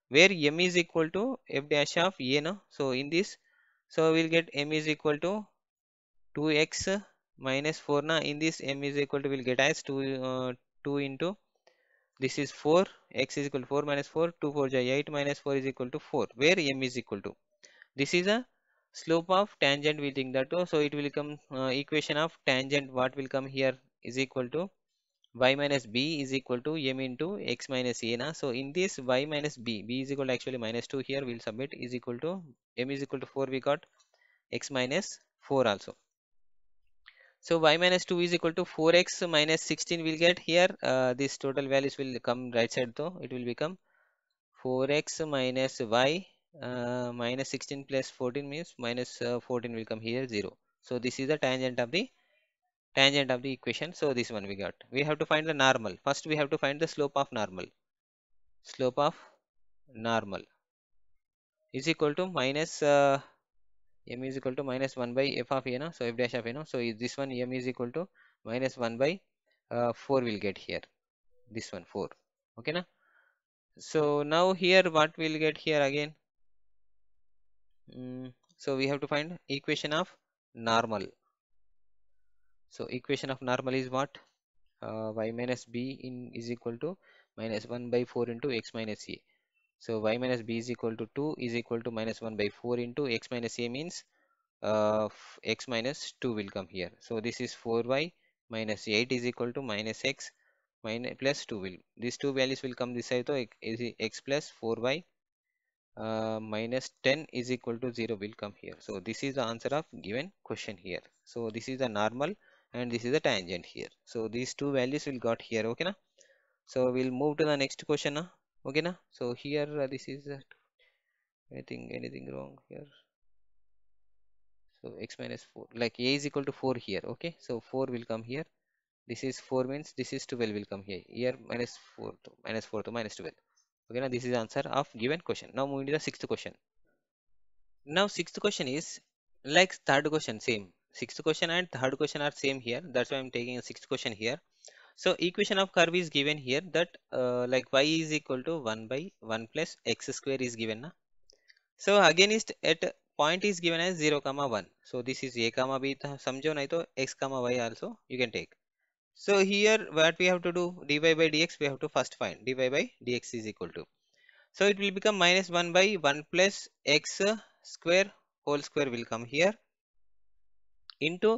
where m is equal to f dash of a no. So in this, so we'll get m is equal to 2x minus 4 na in this m is equal to will get as 2 uh, 2 into this is 4 x is equal to 4 minus 4 2 4 j 8 minus 4 is equal to 4 where m is equal to this is a slope of tangent we think that oh, so it will come uh, equation of tangent what will come here is equal to y minus b is equal to m into x minus a na so in this y minus b b is equal to actually minus 2 here we'll submit is equal to m is equal to 4 we got x minus 4 also so y minus 2 is equal to 4x minus 16 we'll get here uh, this total values will come right side though it will become 4x minus y uh, 16 plus 14 means minus, uh, 14 will come here 0 so this is the tangent of the tangent of the equation so this one we got we have to find the normal first we have to find the slope of normal slope of normal is equal to minus uh, m is equal to minus 1 by f of a no? so f dash of a no? so this one m is equal to minus 1 by uh, 4 will get here this one 4 okay na so now here what we'll get here again Mm, so we have to find equation of normal. So equation of normal is what? Uh, y minus b in is equal to minus 1 by 4 into x minus a. So y minus b is equal to 2 is equal to minus 1 by 4 into x minus a means uh, x minus 2 will come here. So this is 4y minus 8 is equal to minus x minus plus 2 will. These two values will come this side. So x plus 4y uh, minus 10 is equal to 0 will come here so this is the answer of given question here so this is the normal and this is the tangent here so these two values will got here okay na so we'll move to the next question na okay na so here uh, this is uh, anything anything wrong here so x minus 4 like a is equal to 4 here okay so 4 will come here this is 4 means this is 12 will come here here minus 4 to minus 4 to minus 12 okay now this is the answer of given question now moving to the sixth question now sixth question is like third question same sixth question and third question are same here that's why i'm taking a sixth question here so equation of curve is given here that uh, like y is equal to 1 by 1 plus x square is given na? so again is at point is given as 0 comma 1 so this is a comma b samjho nahi to x comma y also you can take so here what we have to do dy by dx we have to first find dy by dx is equal to. So it will become minus 1 by 1 plus x square whole square will come here into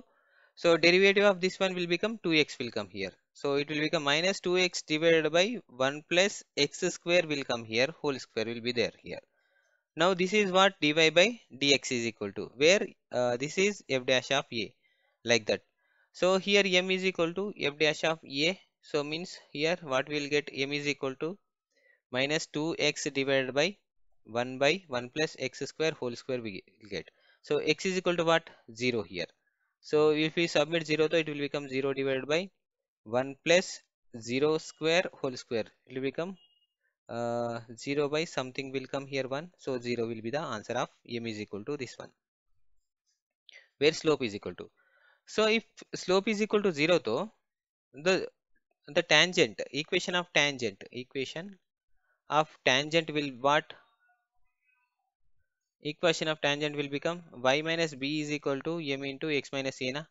so derivative of this one will become 2x will come here. So it will become minus 2x divided by 1 plus x square will come here whole square will be there here. Now this is what dy by dx is equal to where uh, this is f dash of a like that so here m is equal to f dash of a so means here what we'll get m is equal to minus 2x divided by 1 by 1 plus x square whole square we get so x is equal to what 0 here so if we submit 0 to it will become 0 divided by 1 plus 0 square whole square it will become uh, 0 by something will come here 1 so 0 will be the answer of m is equal to this one where slope is equal to so if slope is equal to 0 though, the, the tangent, equation of tangent, equation of tangent will what? Equation of tangent will become y minus b is equal to m into x minus a na.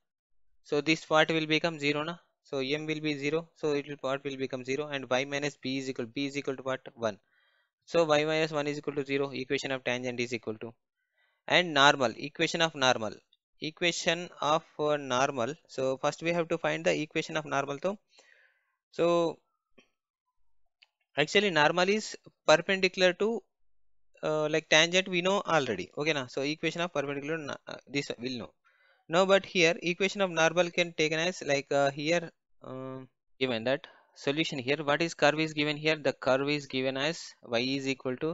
So this part will become 0 na. So m will be 0. So it will part will become 0 and y minus b is equal b is equal to what? 1. So y minus 1 is equal to 0. Equation of tangent is equal to and normal equation of normal equation of uh, normal so first we have to find the equation of normal to so actually normal is perpendicular to uh, like tangent we know already okay now so equation of perpendicular uh, this we'll know now but here equation of normal can taken as like uh, here um, given that solution here what is curve is given here the curve is given as y is equal to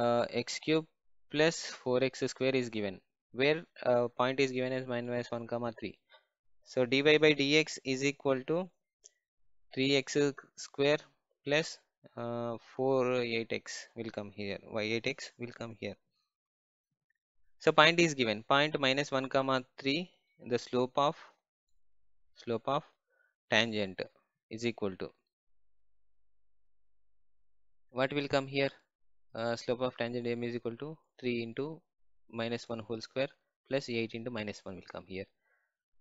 uh, x cube plus 4x square is given where uh, point is given as minus 1 comma 3 so dy by dx is equal to 3x square plus uh, 4 8x will come here y 8x will come here so point is given point minus 1 comma 3 the slope of slope of tangent is equal to what will come here uh, slope of tangent m is equal to 3 into minus 1 whole square plus 8 into minus 1 will come here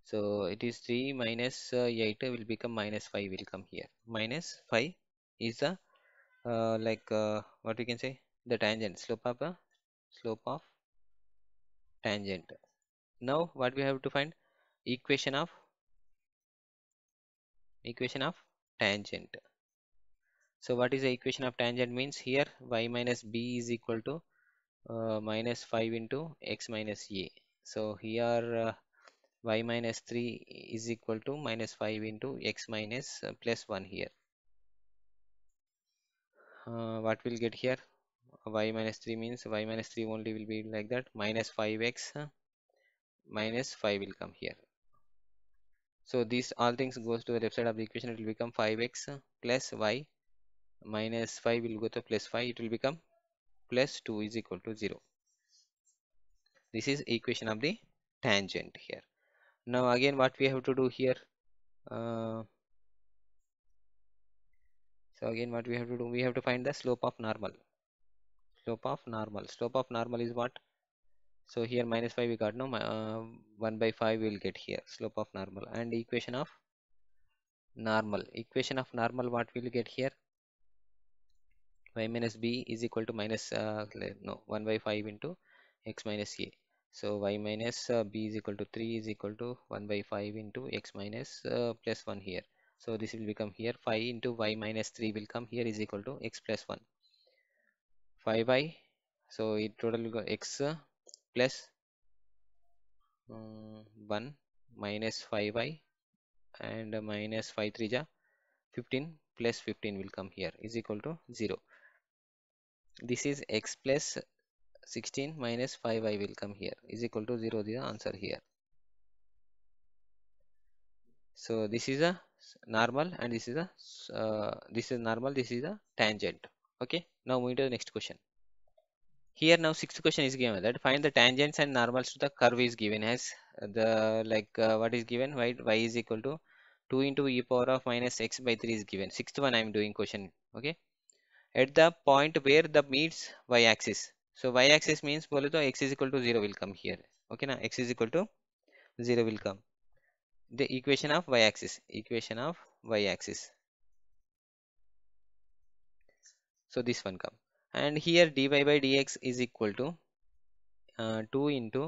so it is 3 minus uh, 8 will become minus 5 will come here minus 5 is the uh, like uh, what we can say the tangent slope of a slope of tangent now what we have to find equation of equation of tangent so what is the equation of tangent means here y minus b is equal to uh, minus 5 into x minus a so here uh, y minus 3 is equal to minus 5 into x minus uh, plus 1 here uh, what we'll get here y minus 3 means y minus 3 only will be like that minus 5x uh, minus 5 will come here so these all things goes to the left side of the equation it will become 5x uh, plus y minus 5 will go to plus 5 it will become plus 2 is equal to 0 this is equation of the tangent here now again what we have to do here uh, so again what we have to do we have to find the slope of normal slope of normal slope of normal is what so here minus 5 we got no uh, 1 by 5 we will get here slope of normal and equation of normal equation of normal what we will get here y minus b is equal to minus uh, no 1 by 5 into x minus a so y minus uh, b is equal to 3 is equal to 1 by 5 into x minus, uh, plus 1 here so this will become here 5 into y minus 3 will come here is equal to x plus 1 5 y so it total will go x uh, plus, um, 1 minus 5y and minus 5 3 ja 15 plus 15 will come here is equal to 0 this is x plus 16 minus 5 i will come here is equal to 0 the answer here so this is a normal and this is a uh, this is normal this is a tangent okay now moving to the next question here now sixth question is given that find the tangents and normals to the curve is given as the like uh, what is given Right, y is equal to 2 into e power of minus x by 3 is given sixth one i am doing question okay at the point where the meets y-axis so y-axis means bole to x is equal to 0 will come here okay now x is equal to 0 will come the equation of y-axis equation of y-axis so this one come and here dy by dx is equal to uh, 2 into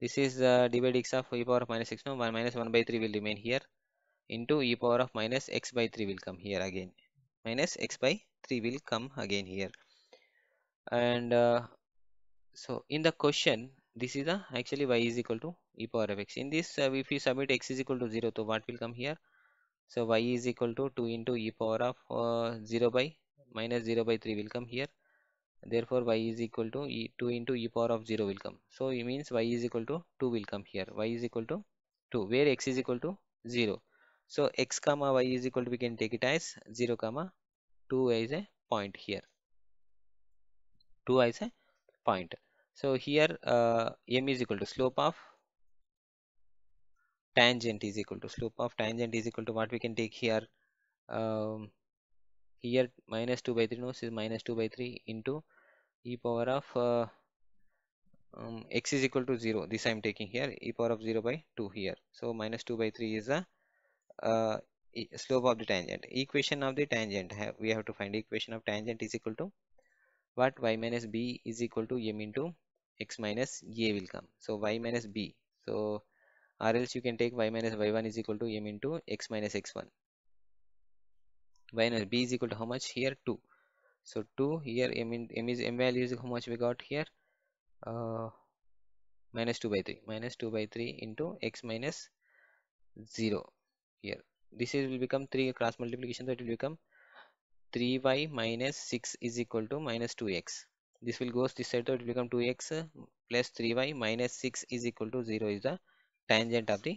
this is uh, dy by dx of e power of minus x no 1 minus 1 by 3 will remain here into e power of minus x by 3 will come here again minus x by 3 will come again here and uh, so in the question this is the actually y is equal to e power of x in this uh, if you submit x is equal to 0 so what will come here so y is equal to 2 into e power of uh, 0 by minus 0 by 3 will come here therefore y is equal to e 2 into e power of 0 will come so it means y is equal to 2 will come here y is equal to 2 where x is equal to 0 so x comma y is equal to we can take it as 0 comma 2 is a point here 2 is a point so here uh, m is equal to slope of tangent is equal to slope of tangent is equal to what we can take here um, here minus 2 by 3 no is minus 2 by 3 into e power of uh, um, x is equal to 0 this I am taking here e power of 0 by 2 here so minus 2 by 3 is a uh, slope of the tangent equation of the tangent we have to find equation of tangent is equal to what y minus b is equal to m into x minus a will come so y minus b so or else you can take y minus y1 is equal to m into x minus x1 y minus b is equal to how much here 2 so 2 here m in m is m value is how much we got here uh, minus 2 by 3 minus 2 by 3 into x minus 0 here this is will become 3 cross multiplication so it will become 3y minus 6 is equal to minus 2x this will goes this side so it will become 2x uh, plus 3y minus 6 is equal to 0 is the tangent of the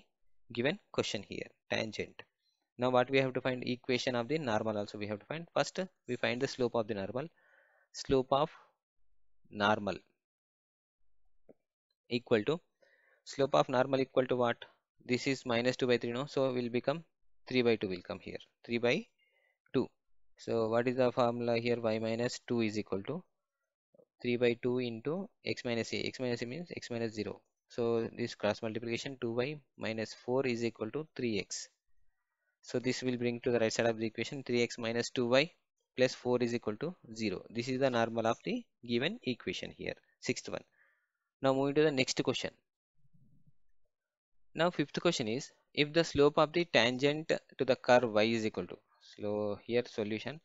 given question here tangent now what we have to find equation of the normal also we have to find first we find the slope of the normal slope of normal equal to slope of normal equal to what this is minus 2 by 3 no so will become 3 by 2 will come here 3 by 2 so what is the formula here y minus 2 is equal to 3 by 2 into x minus a x minus a means x minus 0 so this cross multiplication 2y minus 4 is equal to 3x so this will bring to the right side of the equation 3x minus 2y plus 4 is equal to 0 this is the normal of the given equation here sixth one now moving to the next question now fifth question is if the slope of the tangent to the curve y is equal to so here solution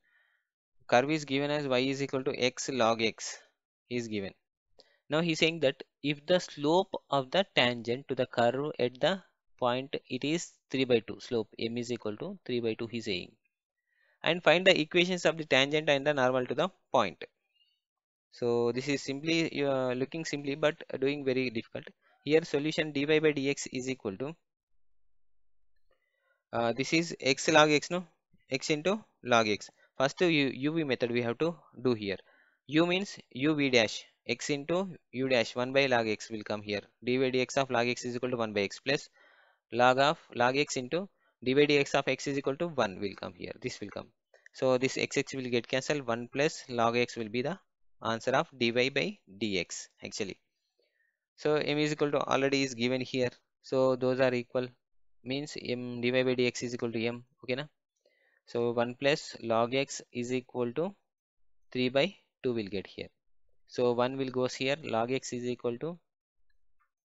curve is given as y is equal to x log x is given. Now he is saying that if the slope of the tangent to the curve at the point it is 3 by 2 slope m is equal to 3 by 2 he is saying and find the equations of the tangent and the normal to the point. So this is simply are looking simply but doing very difficult here solution dy by dx is equal to uh, this is x log x no x into log x first uv method we have to do here u means uv dash x into u dash 1 by log x will come here dy by dx of log x is equal to 1 by x plus log of log x into dy by dx of x is equal to 1 will come here this will come so this x x will get cancelled 1 plus log x will be the answer of dy by dx actually so m is equal to already is given here. So those are equal means m divided by dx is equal to m. Okay na. So 1 plus log x is equal to 3 by 2 will get here. So 1 will goes here log x is equal to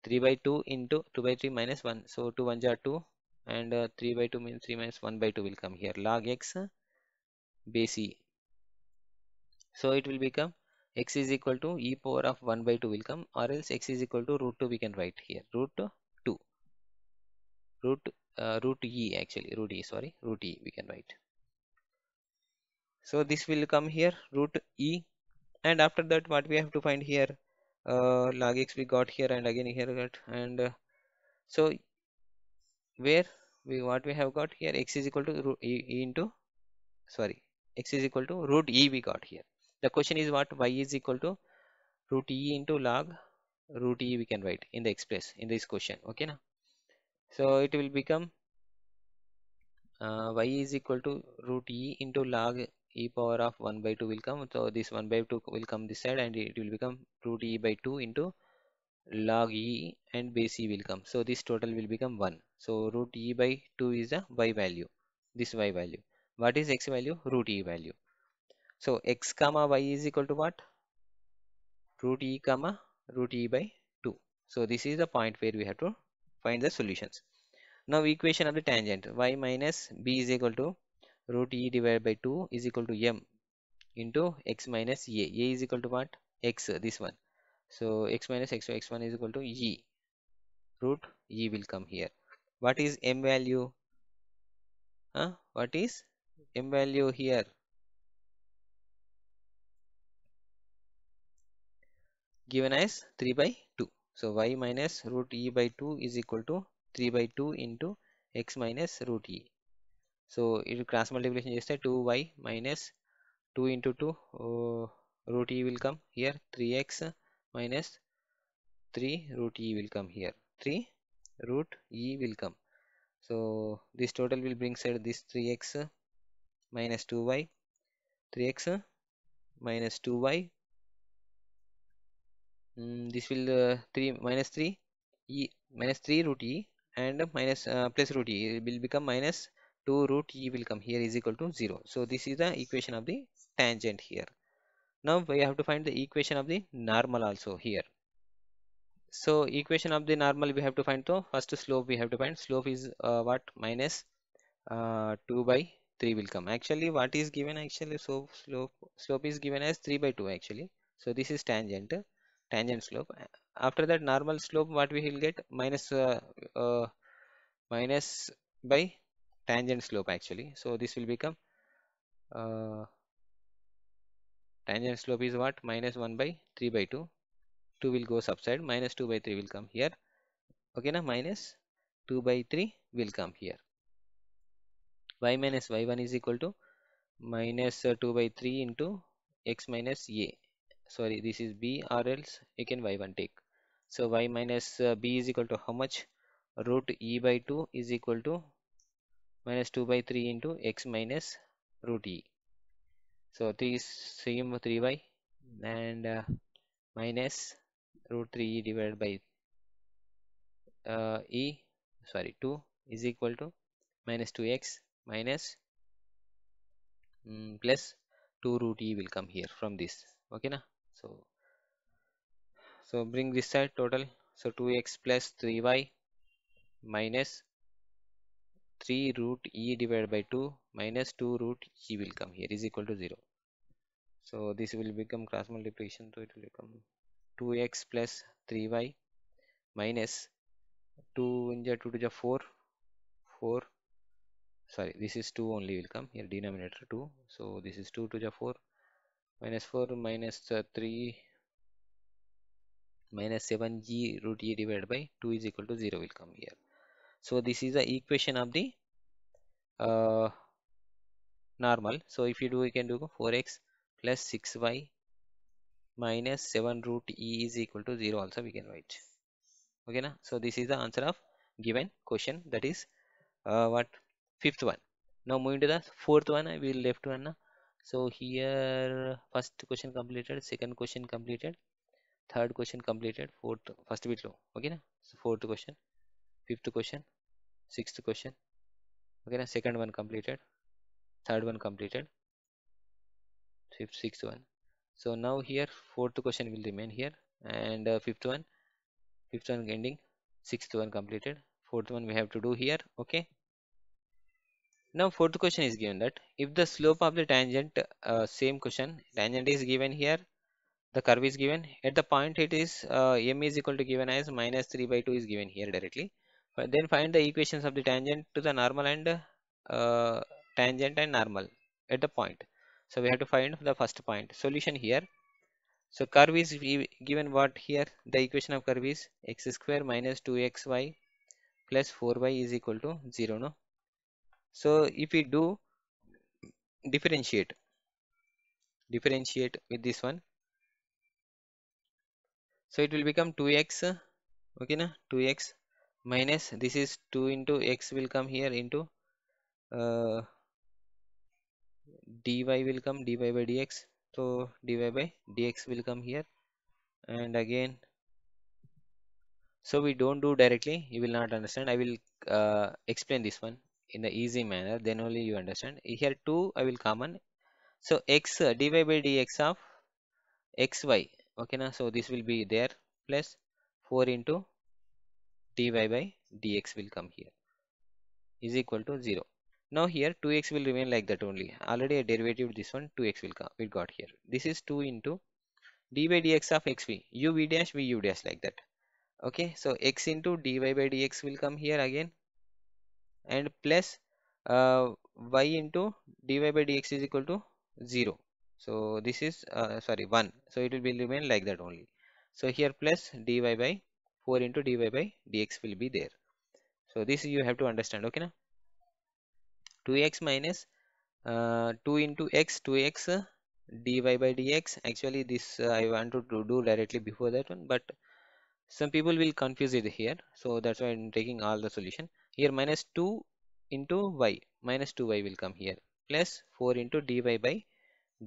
3 by 2 into 2 by 3 minus 1. So 2 1 are 2 and uh, 3 by 2 means 3 minus 1 by 2 will come here log x base e. So it will become x is equal to e power of 1 by 2 will come or else x is equal to root 2 we can write here root 2 root uh, root e actually root e sorry root e we can write so this will come here root e and after that what we have to find here uh, log x we got here and again here got and uh, so where we what we have got here x is equal to e, e into sorry x is equal to root e we got here the question is what y is equal to root e into log root e we can write in the express in this question okay now so it will become uh, y is equal to root e into log e power of 1 by 2 will come so this 1 by 2 will come this side and it will become root e by 2 into log e and base e will come so this total will become 1 so root e by 2 is the y value this y value what is x value root e value so x comma y is equal to what root e comma root e by 2 so this is the point where we have to find the solutions now equation of the tangent y minus b is equal to root e divided by 2 is equal to m into x minus a a is equal to what x this one so x minus x x1 is equal to e root e will come here what is m value huh? what is m value here given as 3 by 2. So y minus root e by 2 is equal to 3 by 2 into x minus root e. So it cross multiplication just 2y minus 2 into 2 uh, root e will come here 3x minus 3 root e will come here 3 root e will come. So this total will bring said this 3x minus 2y 3x minus 2y Mm, this will uh, 3 minus 3 e minus 3 root e and minus uh, plus root e will become minus 2 root e will come here is equal to 0 so this is the equation of the tangent here now we have to find the equation of the normal also here so equation of the normal we have to find so first slope we have to find slope is uh, what minus uh, 2 by 3 will come actually what is given actually so slope slope is given as 3 by 2 actually so this is tangent tangent slope after that normal slope what we will get minus uh, uh, minus by tangent slope actually so this will become uh, tangent slope is what minus 1 by 3 by 2 2 will go subside minus 2 by 3 will come here okay now minus 2 by 3 will come here y minus y1 is equal to minus uh, 2 by 3 into x minus a sorry this is b or else you can y1 take so y minus uh, b is equal to how much root e by 2 is equal to minus 2 by 3 into x minus root e so 3 is same 3y and uh, minus root 3 divided by uh, e sorry 2 is equal to minus 2x minus mm, plus 2 root e will come here from this okay na so so bring this side total so 2x plus 3y minus 3 root e divided by 2 minus 2 root e will come here is equal to 0 so this will become cross multiplication so it will become 2x plus 3y minus 2 in the 2 to the 4 4 sorry this is 2 only will come here denominator 2 so this is 2 to the 4 minus 4 uh, 3 minus 7g root e divided by 2 is equal to 0 will come here so this is the equation of the uh, normal so if you do we can do 4x plus 6y minus 7 root e is equal to 0 also we can write okay na so this is the answer of given question that is uh, what fifth one now moving to the fourth one i will left one na so here first question completed second question completed third question completed fourth first bit low okay na? so fourth question fifth question sixth question okay na? second one completed third one completed fifth sixth one so now here fourth question will remain here and uh, fifth one fifth one ending sixth one completed fourth one we have to do here okay now fourth question is given that if the slope of the tangent uh, same question tangent is given here the curve is given at the point it is uh, m is equal to given as minus 3 by 2 is given here directly but then find the equations of the tangent to the normal and uh, tangent and normal at the point so we have to find the first point solution here so curve is given what here the equation of curve is x square minus 2xy plus 4y is equal to 0 no so if we do differentiate differentiate with this one so it will become 2x okay na 2x minus this is 2 into x will come here into uh, dy will come dy by dx so dy by dx will come here and again so we don't do directly you will not understand i will uh, explain this one in the easy manner then only you understand here 2 i will common so x uh, dy by dx of xy okay now so this will be there plus 4 into dy by dx will come here is equal to 0 now here 2x will remain like that only already a derivative this one 2x will come we got here this is 2 into d by dx of xv u v dash v u dash like that okay so x into dy by dx will come here again and plus uh, y into dy by dx is equal to 0 so this is uh, sorry 1 so it will be remain like that only so here plus dy by 4 into dy by dx will be there so this you have to understand okay now 2x minus uh, 2 into x 2x uh, dy by dx actually this uh, I wanted to do directly before that one but some people will confuse it here so that's why I'm taking all the solution here minus 2 into y minus 2y will come here plus 4 into dy by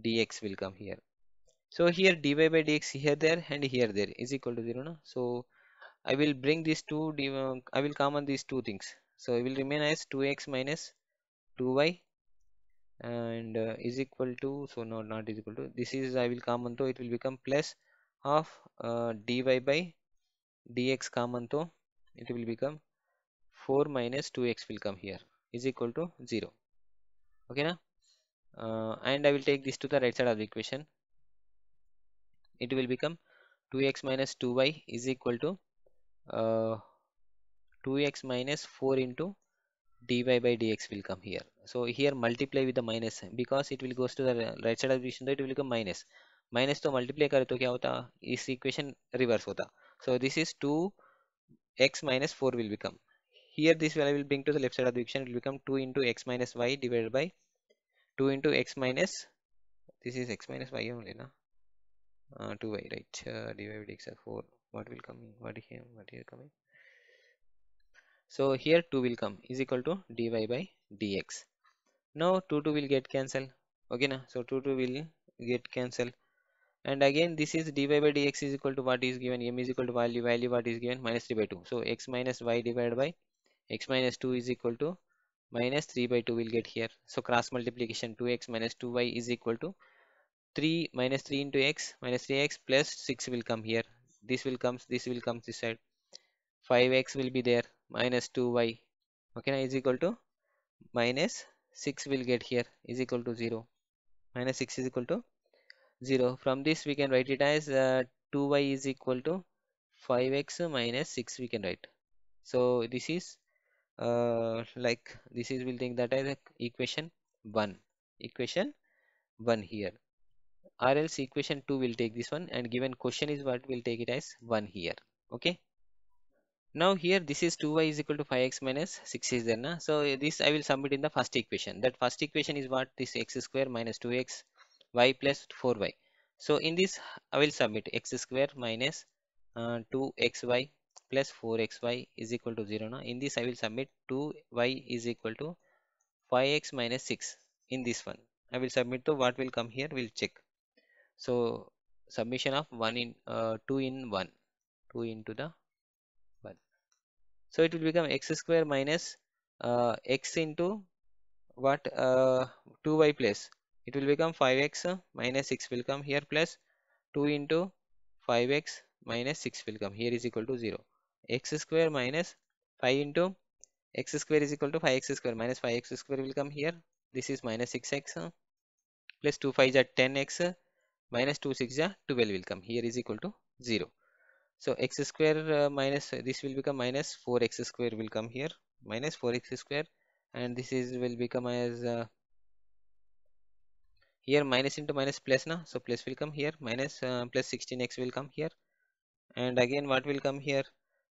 dx will come here so here dy by dx here there and here there is equal to 0 no? so I will bring these two I will common these two things so it will remain as 2x minus 2y and uh, is equal to so no not is equal to this is I will common to it will become plus half uh, dy by dx common to it will become 4 minus 2x will come here is equal to 0 okay na? Uh, and I will take this to the right side of the equation it will become 2x minus 2y is equal to uh, 2x minus 4 into dy by dx will come here so here multiply with the minus because it will goes to the right side of the equation so it will become minus to multiply multiply करे तो क्या होता इस equation reverse होता so this is two x minus four here this value will bring to the left side of the equation it will become 2 into x minus y divided by 2 into x minus this is x minus y only na uh, 2y right uh, divided by x are 4 what will come in? what here what here coming so here 2 will come is equal to dy by dx now 2 2 will get cancelled okay na so 2 2 will get cancelled and again this is dy by dx is equal to what is given m is equal to value value what is given minus 3 by 2 so x minus y divided by x minus 2 is equal to minus 3 by 2 will get here so cross multiplication 2x minus 2y is equal to 3 minus 3 into x minus 3x plus 6 will come here this will comes this will come this side 5x will be there minus 2y okay now is equal to minus 6 will get here is equal to 0 minus 6 is equal to 0 from this we can write it as uh, 2y is equal to 5x minus 6 we can write so this is uh, like this is we'll take that as equation 1 equation 1 here or else equation 2 will take this one and given question is what we'll take it as 1 here okay now here this is 2y is equal to 5x minus 6 is there na? so eh, this i will submit in the first equation that first equation is what this x square minus 2x y plus 4y so in this i will submit x square minus uh, 2xy plus 4xy is equal to 0 now in this i will submit 2y is equal to 5x minus 6 in this one i will submit to what will come here we'll check so submission of 1 in uh, 2 in 1 2 into the 1 so it will become x square minus uh, x into what uh, 2y plus it will become 5x uh, minus 6 will come here plus 2 into 5x minus 6 will come here is equal to 0 x square minus 5 into x square is equal to 5x square minus 5x square will come here this is minus 6x uh, plus 2 5 is at 10x uh, minus 2 6 are 12 will come here is equal to 0 so x square uh, minus this will become minus 4x square will come here minus 4x square and this is will become as uh, here minus into minus plus now so plus will come here minus, uh, plus 16x will come here and again what will come here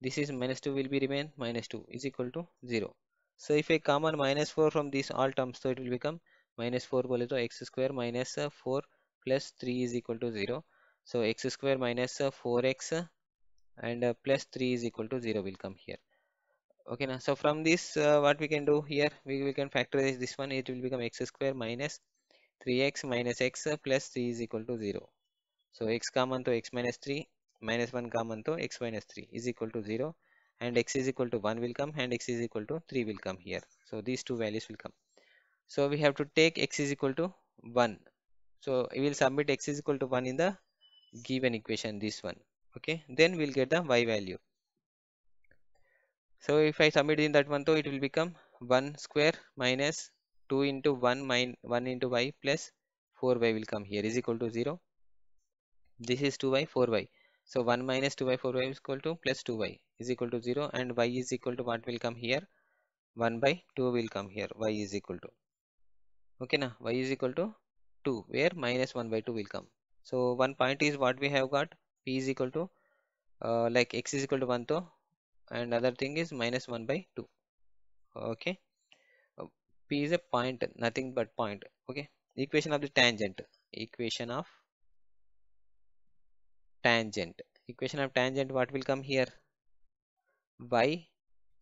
this is minus 2 will be remain minus 2 is equal to 0 so if I common minus 4 from these all terms so it will become minus 4 बोले x square minus uh, 4 plus 3 is equal to 0 so x square minus 4x uh, uh, and plus 3 is equal to 0 will come here okay now so from this uh, what we can do here we, we can factorize this one it will become x square minus 3x minus x plus 3 is equal to 0 so x common to x minus 3 minus 1 common to x minus 3 is equal to 0 and x is equal to 1 will come and x is equal to 3 will come here. So these two values will come. So we have to take x is equal to 1. So we will submit x is equal to 1 in the given equation this one. Okay then we will get the y value. So if I submit in that one though it will become 1 square minus 2 into 1 minus 1 into y plus 4y will come here is equal to 0. This is 2y 4y so 1 minus 2 by 4 y is equal to plus 2y is equal to 0 and y is equal to what will come here 1 by 2 will come here y is equal to okay now y is equal to 2 where minus 1 by 2 will come. So one point is what we have got p is equal to uh, like x is equal to 1 to and other thing is minus 1 by 2 okay uh, p is a point nothing but point okay equation of the tangent equation of tangent equation of tangent what will come here by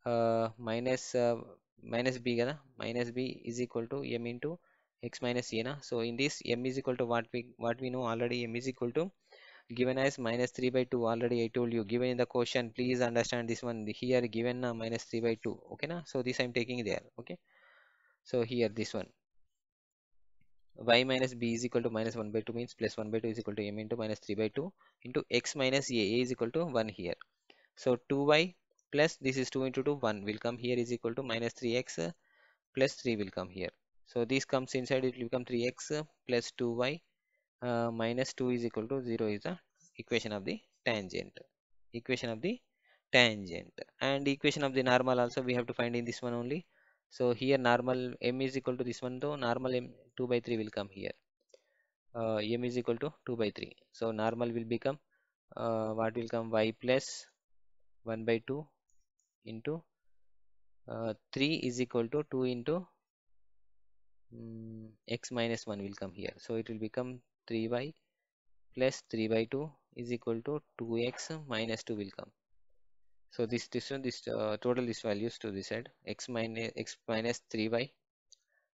uh, minus uh, minus b na. minus b is equal to m into x minus a na so in this m is equal to what we what we know already m is equal to given as minus 3 by 2 already i told you given in the question please understand this one here given na minus 3 by 2 okay na so this i'm taking there okay so here this one y minus b is equal to minus 1 by 2 means plus 1 by 2 is equal to m into minus 3 by 2 into x minus a, a is equal to 1 here. So 2y plus this is 2 into 2 1 will come here is equal to minus 3x plus 3 will come here. So this comes inside it will become 3x plus 2y uh, minus 2 is equal to 0 is the equation of the tangent equation of the tangent and equation of the normal also we have to find in this one only so here normal m is equal to this one though normal m 2 by 3 will come here uh, m is equal to 2 by 3 so normal will become uh, what will come y plus 1 by 2 into uh, 3 is equal to 2 into um, x minus 1 will come here so it will become 3y plus 3 by 2 is equal to 2x minus 2 will come so this this uh, total is values to this side x minus x minus 3y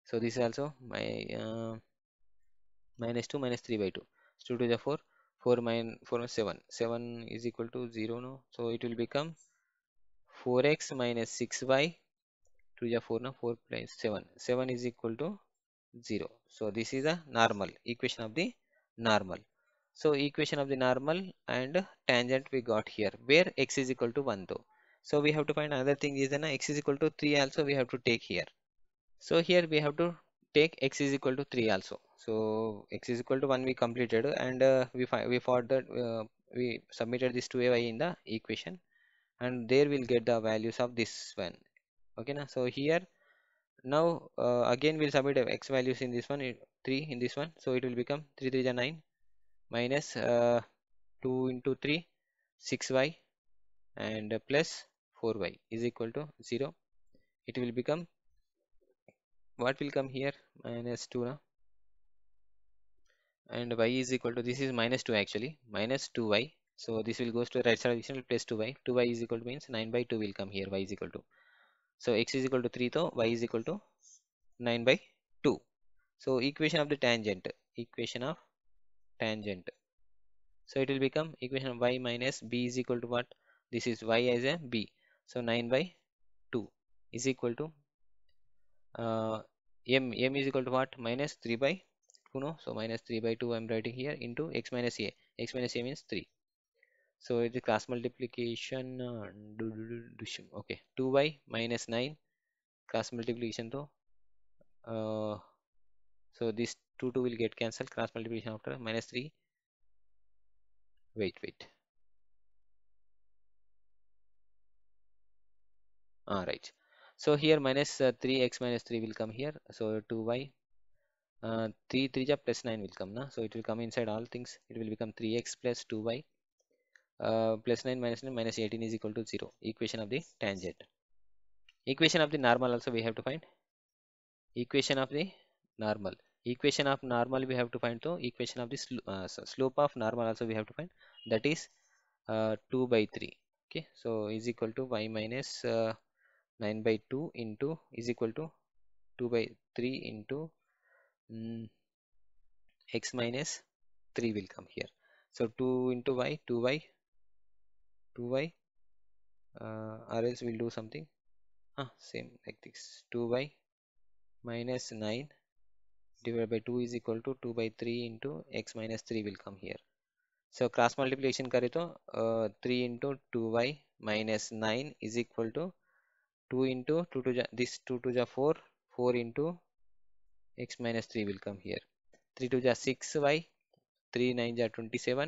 so this is also my uh, minus 2 minus 3 by 2. So 2 to the 4, 4 minus 4 minus 7. 7 is equal to 0 now. So it will become 4x minus 6y two to the 4 now 4 plus 7. 7 is equal to 0. So this is the normal equation of the normal. So equation of the normal and tangent we got here where x is equal to 1 though. So we have to find another thing is an x is equal to 3 also we have to take here so here we have to take x is equal to 3 also so x is equal to 1 we completed and uh, we find we for that uh, we submitted this to ay in the equation and there we'll get the values of this one okay now so here now uh, again we'll submit x values in this one 3 in this one so it will become 3 3 is 9 minus uh, 2 into 3 6y and plus 4y is equal to 0 it will become what will come here minus 2 now and y is equal to this is minus 2 actually minus 2y so this will goes to right side place plus 2y 2y is equal to means 9 by 2 will come here y is equal to so x is equal to 3 so y is equal to 9 by 2 so equation of the tangent equation of tangent so it will become equation of y minus b is equal to what this is y as a b so 9 by 2 is equal to uh, m m is equal to what minus 3 by 2 no so minus 3 by 2 i'm writing here into x minus a x minus a means 3 so it is class multiplication uh, okay 2 by minus 9 cross multiplication though uh, so this 2 2 will get cancelled cross multiplication after minus 3 wait wait all ah, right so here minus, 3x uh, minus 3 will come here so 2y uh, 3 3 ja plus 9 will come na so it will come inside all things it will become 3x plus 2y uh, plus 9 minus 9 minus 18 is equal to 0 equation of the tangent equation of the normal also we have to find equation of the normal equation of normal we have to find so equation of the sl uh, slope of normal also we have to find that is uh, 2 by 3 okay so is equal to y minus uh, 9 by 2 into is equal to 2 by 3 into mm, x minus 3 will come here so 2 into y 2y 2y uh, or else we'll do something ah, same like this 2y minus 9 divided by 2 is equal to 2 by 3 into x minus 3 will come here so cross multiplication karito, uh, 3 into 2y minus 9 is equal to 2 into 2 to this 2 to the 4 4 into x minus 3 will come here 3 to the 6y 3 9 the 27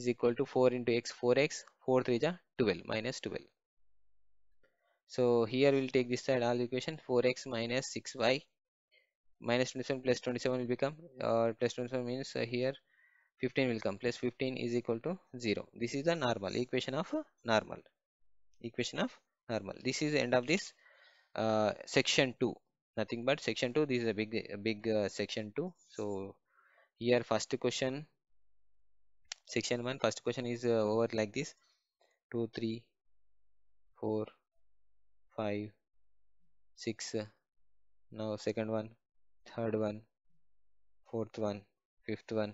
is equal to 4 into x 4x 4 3 the 12 minus 12 so here we'll take this side all equation 4x minus 6y minus 27 plus 27 will become uh, plus 27 means uh, here 15 will come plus 15 is equal to 0 this is the normal equation of uh, normal equation of normal this is the end of this uh, section 2 nothing but section 2 this is a big a big uh, section 2 so here first question section 1 first question is uh, over like this 2 3 4 5 6 uh, now second one third one fourth one fifth one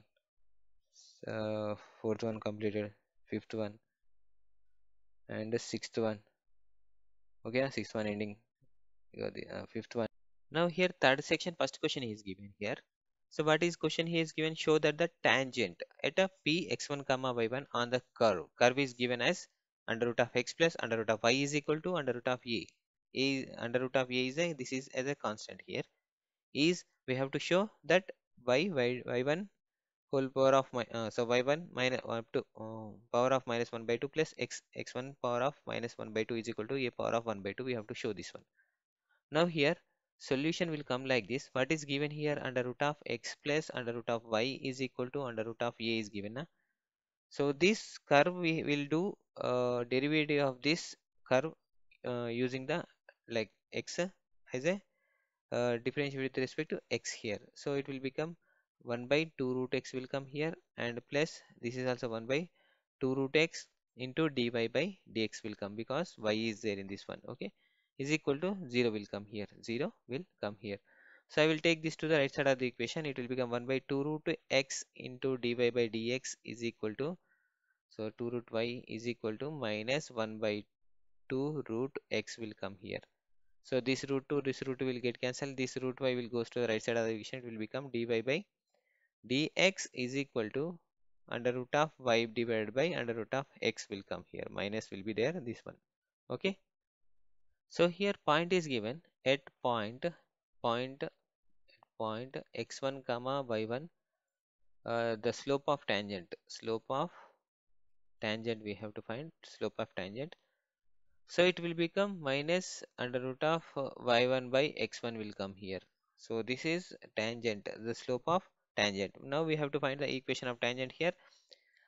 uh, fourth one completed fifth one and the sixth one okay sixth one ending you got the uh, fifth one now here third section first question is given here so what is question is given show that the tangent at a p x1 comma y1 on the curve. Curve is given as under root of x plus under root of y is equal to under root of a. a under root of a is a this is as a constant here is we have to show that y, y y1 whole power of my uh, so y1 minus uh, up to uh, power of minus 1 by 2 plus x x1 power of minus 1 by 2 is equal to a power of 1 by 2 we have to show this one now here solution will come like this what is given here under root of x plus under root of y is equal to under root of a is given na? so this curve we will do uh, derivative of this curve uh, using the like x as a uh, with respect to x here so it will become 1 by 2 root x will come here and plus this is also 1 by 2 root x into dy by dx will come because y is there in this one okay is equal to 0 will come here 0 will come here so I will take this to the right side of the equation it will become 1 by 2 root x into dy by dx is equal to so 2 root y is equal to minus 1 by 2 root x will come here so this root 2 this root will get cancelled this root y will goes to the right side of the equation it will become dy by dx is equal to under root of y divided by under root of x will come here minus will be there this one okay so here point is given at point point point x1 comma y1 uh, the slope of tangent slope of tangent we have to find slope of tangent so it will become minus under root of uh, y1 by x1 will come here so this is tangent the slope of tangent now we have to find the equation of tangent here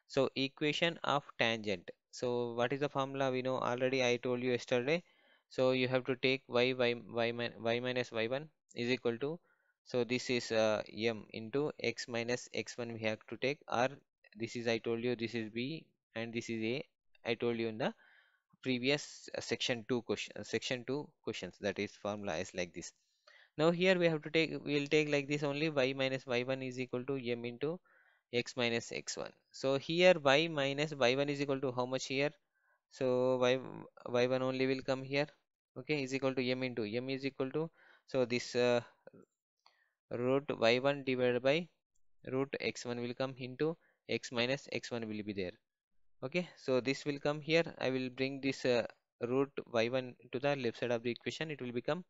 so equation of tangent so what is the formula we know already i told you yesterday so you have to take y y y, y minus y1 is equal to so this is uh, m into x minus x1 we have to take or this is i told you this is b and this is a i told you in the previous uh, section 2 question uh, section 2 questions that is formula is like this now here we have to take we'll take like this only y minus y1 is equal to m into x minus x1 so here y minus y1 is equal to how much here so y y1 only will come here okay is equal to m into m is equal to so this uh, root y1 divided by root x1 will come into x minus x1 will be there okay so this will come here i will bring this uh, root y1 to the left side of the equation it will become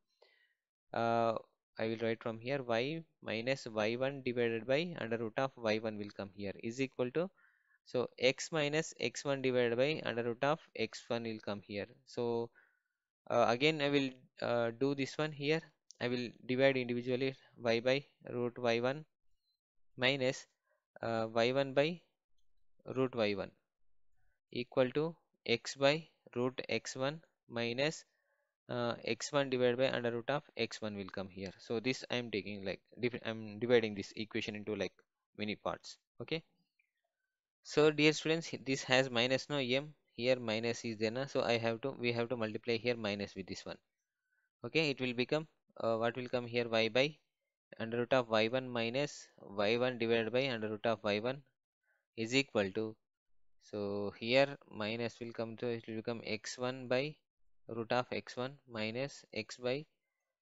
uh, I will write from here y minus y1 divided by under root of y1 will come here is equal to so x minus x1 divided by under root of x1 will come here so uh, again I will uh, do this one here I will divide individually y by root y1 minus uh, y1 by root y1 equal to x by root x1 minus uh, x1 divided by under root of x1 will come here so this i am taking like i'm dividing this equation into like many parts okay so dear students this has minus no m here minus is there na? so i have to we have to multiply here minus with this one okay it will become uh, what will come here y by under root of y1 minus y1 divided by under root of y1 is equal to so here minus will come to it will become x1 by root of x1 minus x by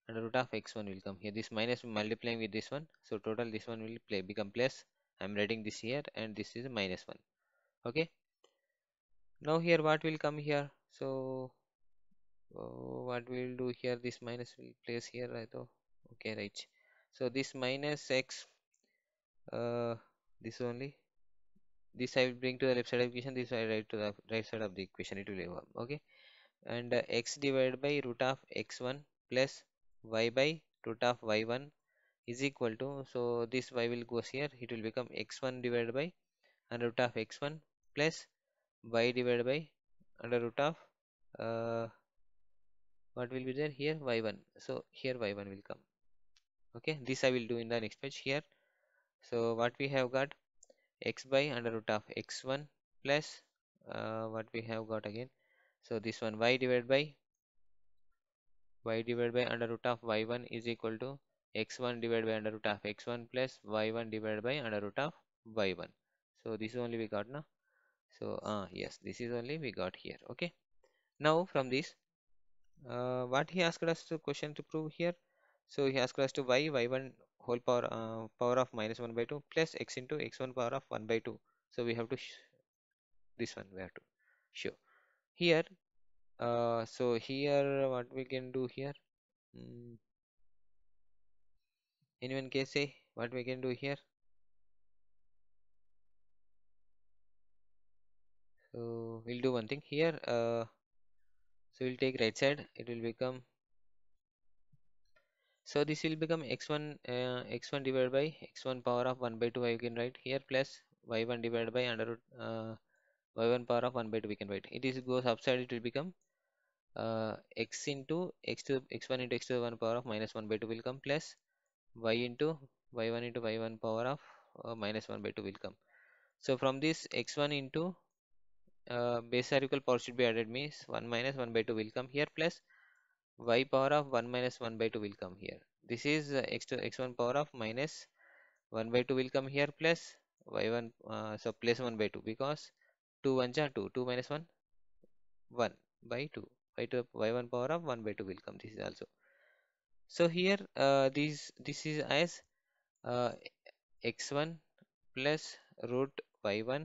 and root of x1 will come here this minus multiplying with this one so total this one will play become plus i'm writing this here and this is minus 1 okay now here what will come here so oh, what we'll do here this minus will place here I right? thought oh, okay right so this minus x uh, this only this I will bring to the left side of equation this I write to the right side of the equation it will one okay and uh, x divided by root of x1 plus y by root of y1 is equal to so this y will goes here it will become x1 divided by under root of x1 plus y divided by under root of uh, what will be there here y1 so here y1 will come okay this i will do in the next page here so what we have got x by under root of x1 plus uh, what we have got again so this one y divided by y divided by under root of y1 is equal to x1 divided by under root of x1 plus y1 divided by under root of y1 so this only we got now so uh, yes this is only we got here okay now from this uh, what he asked us to question to prove here so he asked us to y y1 whole power uh, power of minus 1 by 2 plus x into x1 power of 1 by 2 so we have to this one we have to show here uh, so here what we can do here mm. anyone can say what we can do here so we'll do one thing here uh, so we'll take right side it will become so this will become x1 uh, x1 divided by x1 power of 1 by 2 I can write here plus y1 divided by under root uh, y1 power of 1 by 2 we can write it is goes upside it will become uh, x into x to x1 into x to the 1 power of minus 1 by 2 will come plus y into y1 into y1 power of uh, minus 1 by 2 will come so from this x1 into uh, base equal power should be added means 1 minus 1 by 2 will come here plus y power of 1 minus 1 by 2 will come here this is uh, x2 x1 power of minus 1 by 2 will come here plus y1 uh, so plus 1 by 2 because 2 1, 2 2 minus 1 1 by 2 by to y1 power of 1 by 2 will come this is also so here uh, these this is as uh, x1 plus root y1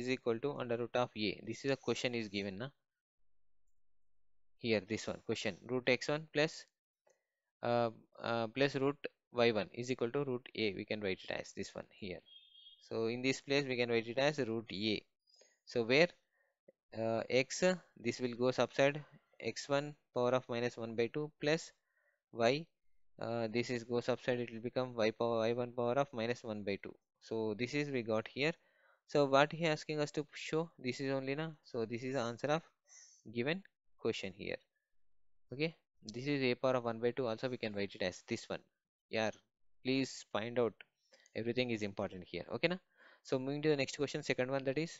is equal to under root of a this is a question is given na here this one question root x1 plus uh, uh, plus root y1 is equal to root a we can write it as this one here so in this place we can write it as root a so where uh, x this will go subside x1 power of minus 1 by 2 plus y uh, this is go subside it will become y power y1 power of minus 1 by 2 so this is we got here so what he asking us to show this is only now so this is the answer of given question here okay this is a power of 1 by 2 also we can write it as this one yeah please find out everything is important here okay na so moving to the next question second one that is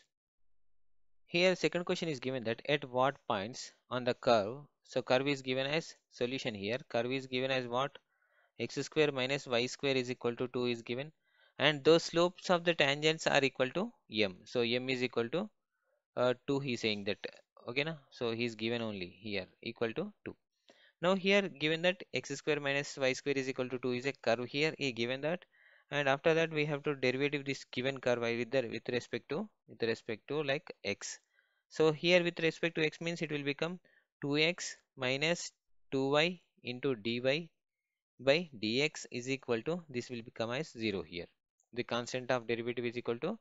here second question is given that at what points on the curve. So curve is given as solution here. Curve is given as what? x square minus y square is equal to 2 is given and those slopes of the tangents are equal to m. So m is equal to uh, 2 he is saying that okay na? So he is given only here equal to 2. Now here given that x square minus y square is equal to 2 is a curve here he given that and after that we have to derivative this given curve with the, with respect to with respect to like x so here with respect to x means it will become 2x minus 2y into dy by dx is equal to this will become as 0 here the constant of derivative is equal to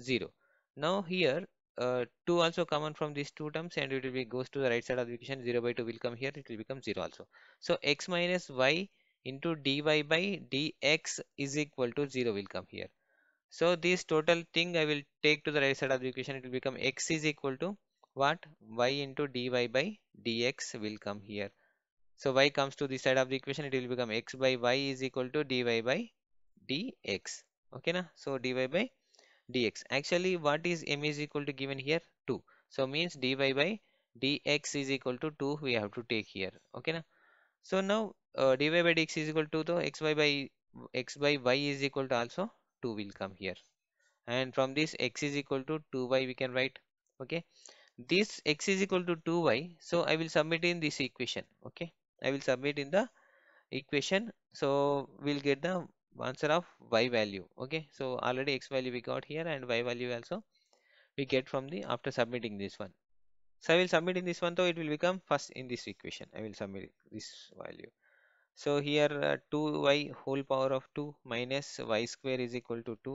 0 now here uh, 2 also common from these two terms and it will be goes to the right side of the equation 0 by 2 will come here it will become 0 also so x minus y into dy by dx is equal to 0 will come here. So this total thing I will take to the right side of the equation. It will become x is equal to what? y into dy by dx will come here. So y comes to this side of the equation. It will become x by y is equal to dy by dx. Okay na? So dy by dx. Actually what is m is equal to given here? 2. So means dy by dx is equal to 2 we have to take here. Okay na? So now uh, dy by dx is equal to the xy by x by y is equal to also 2 will come here and from this x is equal to 2y we can write okay this x is equal to 2y so I will submit in this equation okay I will submit in the equation so we'll get the answer of y value okay so already x value we got here and y value also we get from the after submitting this one so i will submit in this one so it will become first in this equation i will submit this value so here uh, 2y whole power of 2 minus y square is equal to 2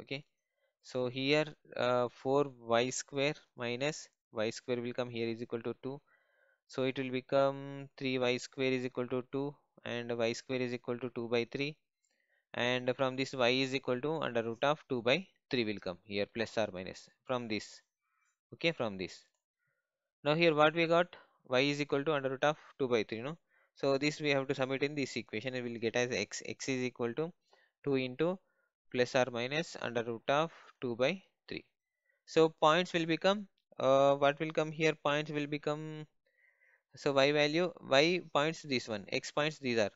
okay so here uh, 4y square minus y square will come here is equal to 2 so it will become 3y square is equal to 2 and y square is equal to 2 by 3 and from this y is equal to under root of 2 by 3 will come here plus or minus from this okay from this now here what we got y is equal to under root of 2 by 3 no so this we have to submit in this equation and we'll get as x x is equal to 2 into plus or minus under root of 2 by 3 so points will become uh, what will come here points will become so y value y points this one x points these are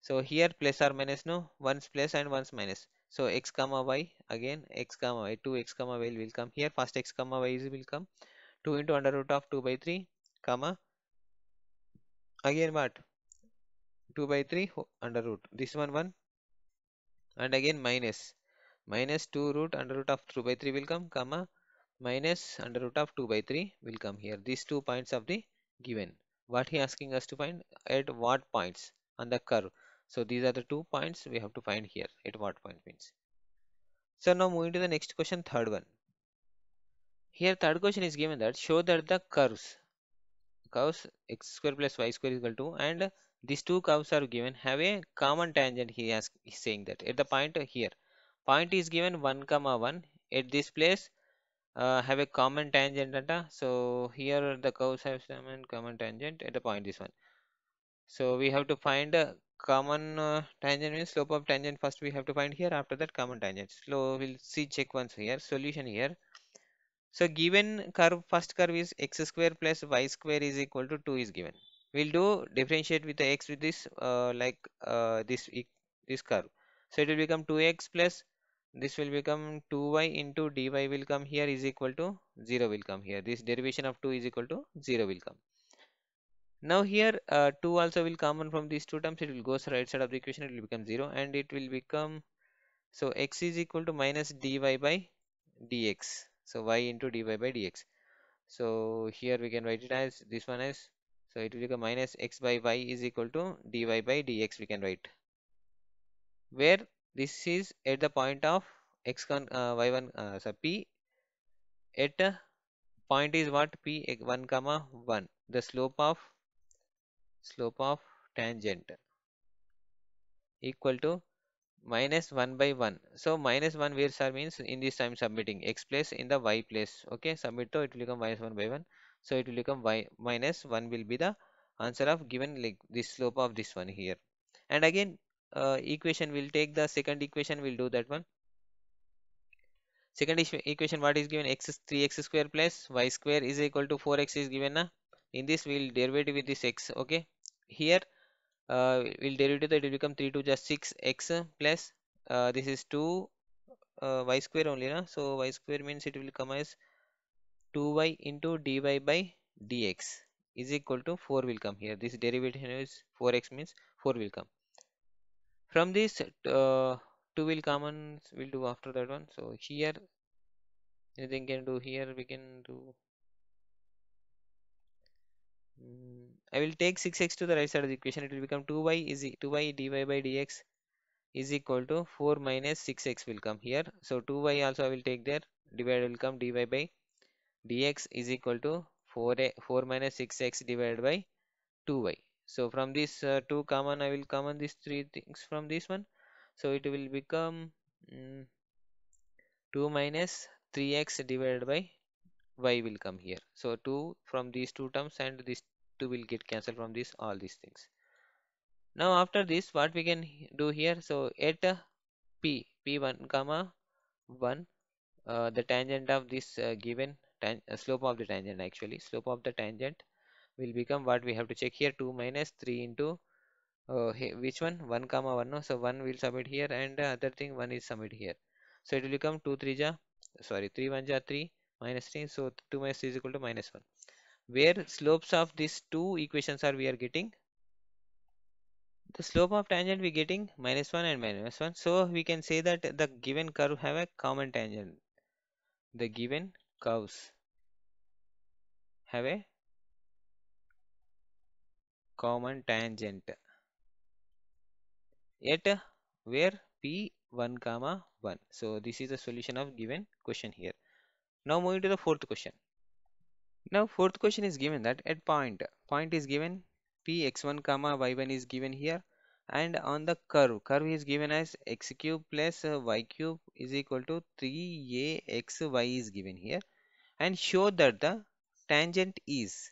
so here plus or minus no once plus and once minus so x comma y again x comma y 2 x comma y will come here first x comma y is will come 2 into under root of 2 by 3 comma again what 2 by 3 under root this one 1 and again minus minus 2 root under root of 2 by 3 will come comma minus under root of 2 by 3 will come here these two points of the given what he asking us to find at what points on the curve so these are the two points we have to find here at what point means so now moving to the next question third one here third question is given that show that the curves curves x square plus y square is equal to and these two curves are given have a common tangent he has is saying that at the point here point is given 1 comma 1 at this place uh, have a common tangent data so here the curves have common common tangent at the point this one so we have to find a common uh, tangent means slope of tangent first we have to find here after that common tangent So we'll see check once here solution here so given curve, first curve is x square plus y square is equal to 2 is given. We'll do differentiate with the x with this uh, like uh, this this curve. So it will become 2x plus this will become 2y into dy will come here is equal to 0 will come here. This derivation of 2 is equal to 0 will come. Now here uh, 2 also will come from these two terms. It will go right side of the equation. It will become 0 and it will become so x is equal to minus dy by dx so y into dy by dx so here we can write it as this one as so it will become minus x by y is equal to dy by dx we can write where this is at the point of x1 uh, y1 uh, so p at point is what p1 eh, comma 1 the slope of slope of tangent equal to minus 1 by 1 so minus 1 where sir means in this time submitting x place in the y place okay submit to it will become minus 1 by 1 so it will become y minus 1 will be the answer of given like this slope of this one here and again uh, equation will take the second equation we'll do that one second equation what is given x is 3x square plus y square is equal to 4x is given na? in this we'll derivative with this x okay here uh, will derivative that will become 3 to just 6x plus uh, this is 2 uh, y square only na? so y square means it will come as 2y into dy by dx is equal to 4 will come here this derivative is 4x means 4 will come from this uh, 2 will come and we'll do after that one so here anything can do here we can do Mm, I will take 6x to the right side of the equation. It will become 2y is 2y dy by dx is equal to 4 minus 6x will come here. So 2y also I will take there. Divided will come dy by dx is equal to 4 a, 4 minus 6x divided by 2y. So from this uh, 2 common I will common these three things from this one. So it will become mm, 2 minus 3x divided by y will come here. So 2 from these two terms and this 2 will get cancelled from this all these things now after this what we can do here so at uh, p p1 comma 1 uh, the tangent of this uh, given uh, slope of the tangent actually slope of the tangent will become what we have to check here 2 minus 3 into uh, which one 1 comma 1 no so 1 will submit here and other thing 1 is submit here so it will become 2 3 ja sorry 3 1 ja 3 minus 3 so 2 minus 3 is equal to minus 1 where slopes of these two equations are we are getting the slope of tangent we getting minus 1 and minus 1 so we can say that the given curve have a common tangent the given curves have a common tangent yet where p 1 comma 1 so this is the solution of given question here now moving to the fourth question now fourth question is given that at point, point is given p x1 comma y1 is given here and on the curve, curve is given as x cube plus uh, y cube is equal to 3axy is given here and show that the tangent is,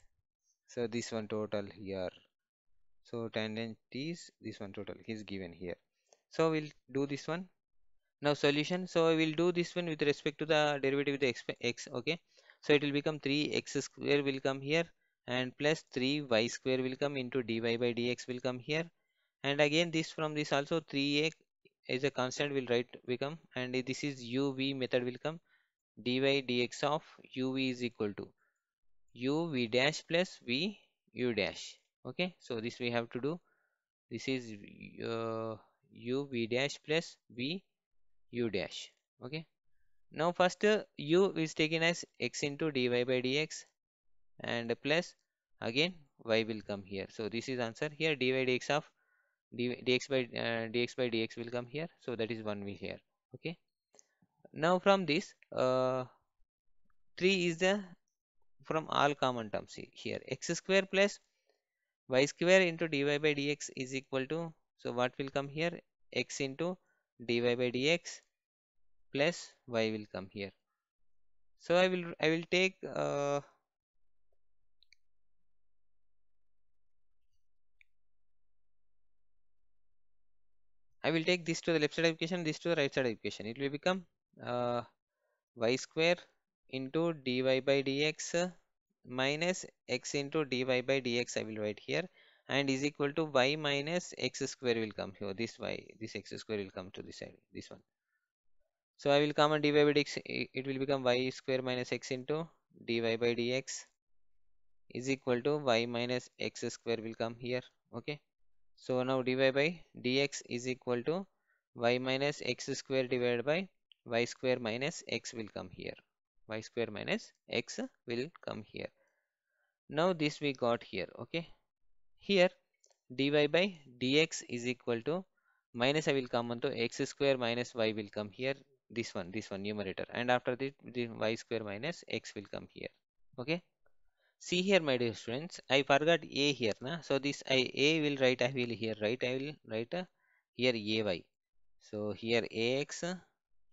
so this one total here, so tangent is this one total is given here. So we'll do this one. Now solution, so I will do this one with respect to the derivative with the x, okay so it will become 3x square will come here and plus 3y square will come into dy by dx will come here and again this from this also 3x is a constant will write become and this is uv method will come dy dx of uv is equal to uv dash plus v u dash okay so this we have to do this is uh, u v dash plus v u dash okay now first u is taken as x into dy by dx and plus again y will come here. So this is answer here dy dx of dx by uh, dx by dx will come here. So that is 1 we here. Okay. Now from this uh, 3 is the from all common terms here x square plus y square into dy by dx is equal to so what will come here x into dy by dx plus y will come here so I will I will take uh, I will take this to the left side equation this to the right side equation it will become uh, y square into dy by dx minus x into dy by dx I will write here and is equal to y minus x square will come here this y this x square will come to this side this one so I will come and dy by dx, it will become y square minus x into dy by dx is equal to y minus x square will come here. Okay. So now dy by dx is equal to y minus x square divided by y square minus x will come here. y square minus x will come here. Now this we got here. Okay. Here dy by dx is equal to minus I will come onto x square minus y will come here this one this one numerator and after this the y square minus x will come here okay see here my dear students i forgot a here na so this i a will write i will here right i will write uh, here ay so here ax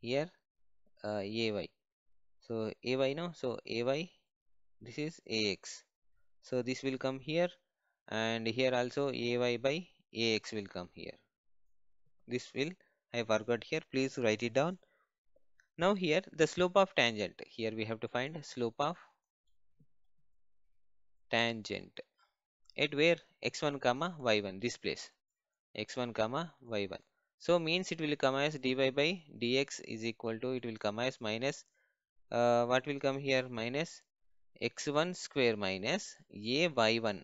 here uh, ay so ay no so ay this is ax so this will come here and here also ay by ax will come here this will i forgot here please write it down now here the slope of tangent. Here we have to find slope of tangent at where x1 comma y1 this place x1 comma y1 so means it will come as dy by dx is equal to it will come as minus uh, what will come here minus x1 square minus a y1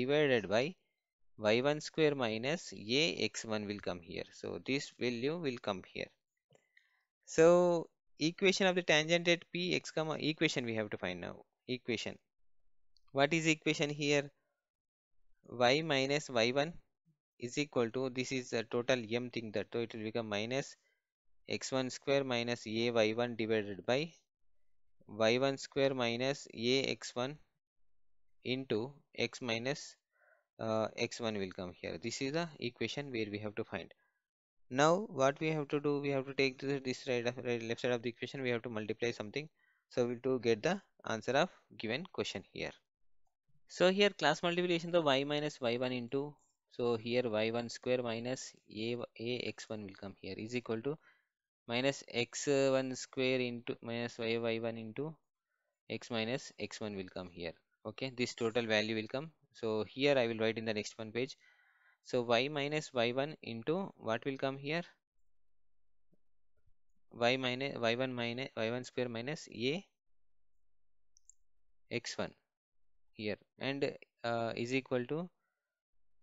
divided by y1 square minus a x1 will come here so this value will come here so equation of the tangent at p x comma equation we have to find now equation. What is equation here? y minus y1 is equal to this is a total m thing that so it will become minus x1 square minus a y1 divided by y1 square minus a x1 into x minus uh, x1 will come here. This is the equation where we have to find. Now what we have to do, we have to take this, this right, of, right left side of the equation, we have to multiply something. So we to get the answer of given question here. So here class multiplication the y minus y1 into so here y1 square minus a, a x1 will come here is equal to minus x1 square into minus y y1 into x minus x1 will come here okay this total value will come so here I will write in the next one page so y minus y1 into what will come here? y minus y1 minus y1 square minus a x1 here and uh, is equal to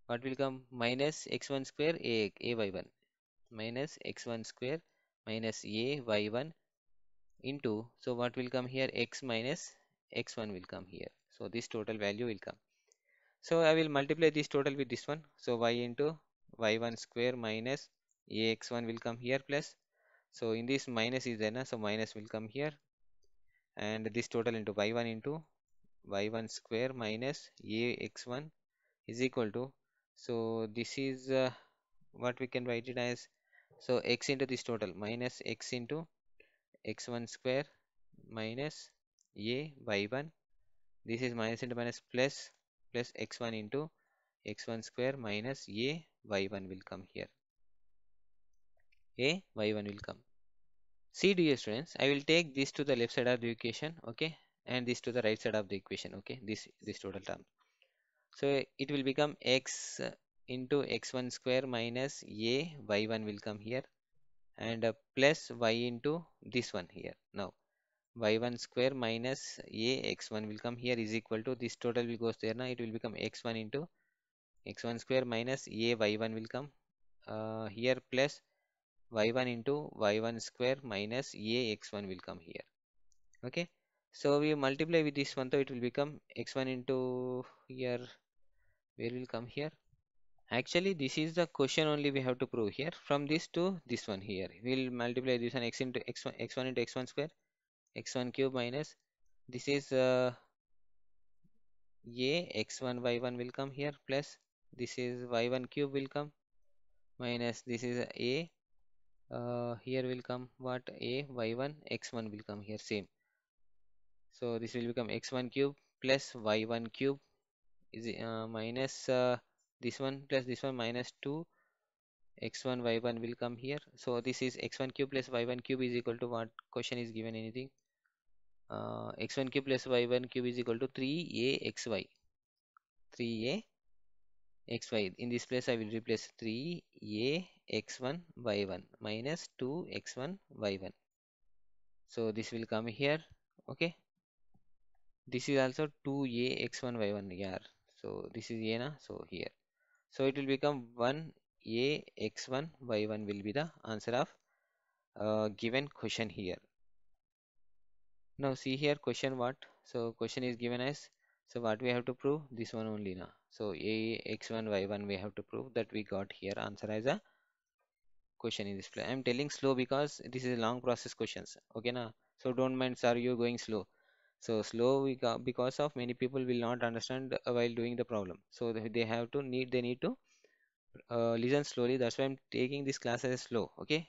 what will come minus x1 square a, a y1 minus x1 square minus a y1 into so what will come here x minus x1 will come here so this total value will come so I will multiply this total with this one. So y into y1 square minus ax1 will come here plus. So in this minus is there, na? so minus will come here and this total into y1 into y1 square minus ax1 is equal to so this is uh, what we can write it as so x into this total minus x into x1 square minus a y1 this is minus into minus plus plus x1 into x1 square minus a y1 will come here. A y1 will come. See dear students, I will take this to the left side of the equation, okay, and this to the right side of the equation, okay, this this total term. So it will become x into x1 square minus a y1 will come here and uh, plus y into this one here now y1 square minus a x1 will come here is equal to this total will goes there now it will become x1 into x1 square minus a y1 will come uh, here plus y1 into y1 square minus a x1 will come here okay so we multiply with this one so it will become x1 into here where will come here actually this is the question only we have to prove here from this to this one here we'll multiply this one x into x1 x1 into x1 square x1 cube minus this is uh, a x1 y1 will come here plus this is y1 cube will come minus this is a uh, here will come what a y1 x1 will come here same so this will become x1 cube plus y1 cube is uh, minus uh, this one plus this one minus 2 x1 y1 will come here so this is x1 cube plus y1 cube is equal to what question is given anything uh, x1 cube plus y1 cube is equal to 3axy 3a xy in this place I will replace 3a x1 y1 minus 2 x1 y1 so this will come here okay this is also 2a x1 y1 here so this is a na so here so it will become 1a x1 y1 will be the answer of uh, given question here now see here question what so question is given as so what we have to prove this one only now so a x1 y1 we have to prove that we got here answer as a question in this place i'm telling slow because this is a long process questions okay now so don't mind sir you going slow so slow we got because of many people will not understand while doing the problem so they have to need they need to uh, listen slowly that's why i'm taking this class as slow okay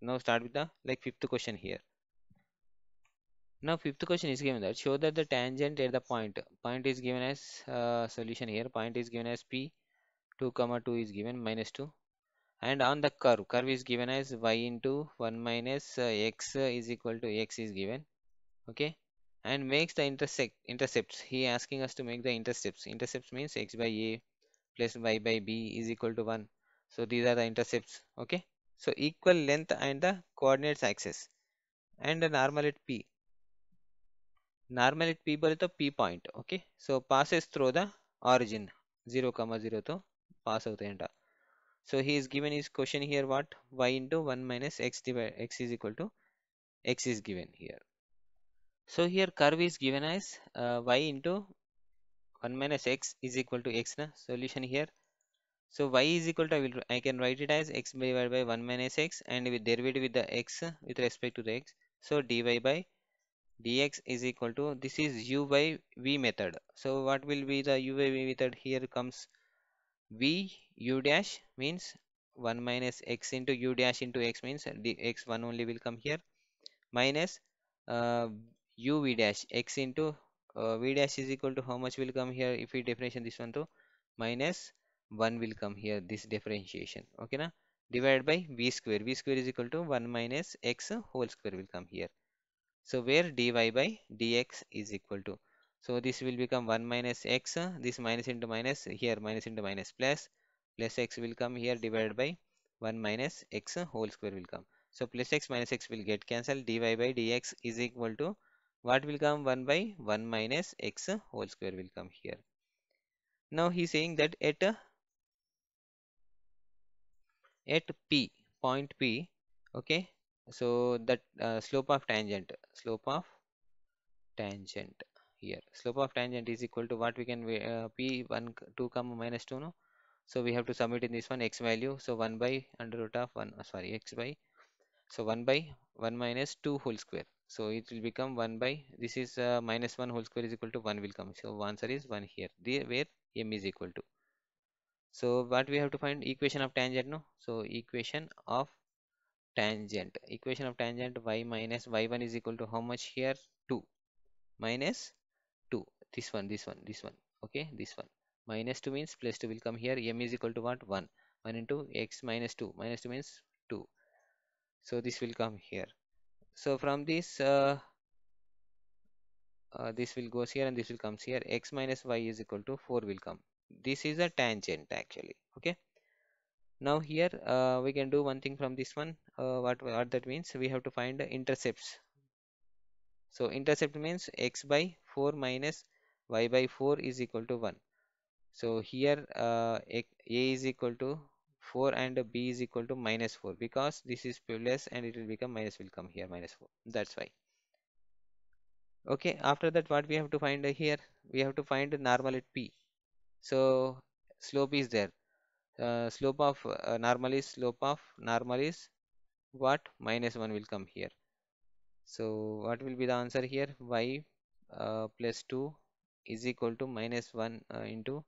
now start with the like fifth question here now fifth question is given that show that the tangent at the point point is given as uh, solution here point is given as p 2 comma 2 is given minus 2 and on the curve curve is given as y into 1 minus uh, x uh, is equal to x is given okay and makes the intersect intercepts he asking us to make the intercepts intercepts means x by a plus y by b is equal to 1 so these are the intercepts okay so equal length and the coordinates axis and the normal at p normal at p ಬರುತ್ತೋ p point okay so passes through the origin 0 comma 0 to pass out enter so he is given his question here what y into 1 minus x divided x is equal to x is given here so here curve is given as uh, y into 1 minus x is equal to x na solution here so y is equal to I, will, I can write it as x divided by 1 minus x and with derivative with the x with respect to the x so dy by dx is equal to this is u by v method so what will be the u by v method here comes v u dash means 1 minus x into u dash into x means x1 only will come here minus uh, u v dash x into uh, v dash is equal to how much will come here if we differentiation this one to minus 1 will come here this differentiation okay na divided by v square v square is equal to 1 minus x whole square will come here so where dy by dx is equal to. So this will become 1 minus x, this minus into minus, here minus into minus plus, plus x will come here divided by 1 minus x whole square will come. So plus x minus x will get cancelled, dy by dx is equal to, what will come 1 by 1 minus x whole square will come here. Now he is saying that at, at p, point p, okay, so that uh, slope of tangent slope of tangent here slope of tangent is equal to what we can uh, p1 2 comma minus 2 no so we have to submit in this one x value so 1 by under root of 1 uh, sorry x by so 1 by 1 minus 2 whole square so it will become 1 by this is uh, minus 1 whole square is equal to 1 will come so answer is 1 here the, where m is equal to so what we have to find equation of tangent no so equation of tangent equation of tangent y minus y1 is equal to how much here 2 minus 2 this one this one this one okay this one minus 2 means plus 2 will come here m is equal to what 1 1 into x minus 2 minus 2 means 2 so this will come here so from this uh, uh, this will goes here and this will comes here x minus y is equal to 4 will come this is a tangent actually okay now here uh, we can do one thing from this one uh, what, what that means we have to find intercepts so intercept means x by 4 minus y by 4 is equal to 1 so here uh, a is equal to 4 and b is equal to minus 4 because this is plus and it will become minus will come here minus 4 that's why okay after that what we have to find here we have to find normal at p so slope is there uh, slope of uh, normally slope of normal is what minus 1 will come here so what will be the answer here y uh, plus 2 is equal to minus 1 uh, into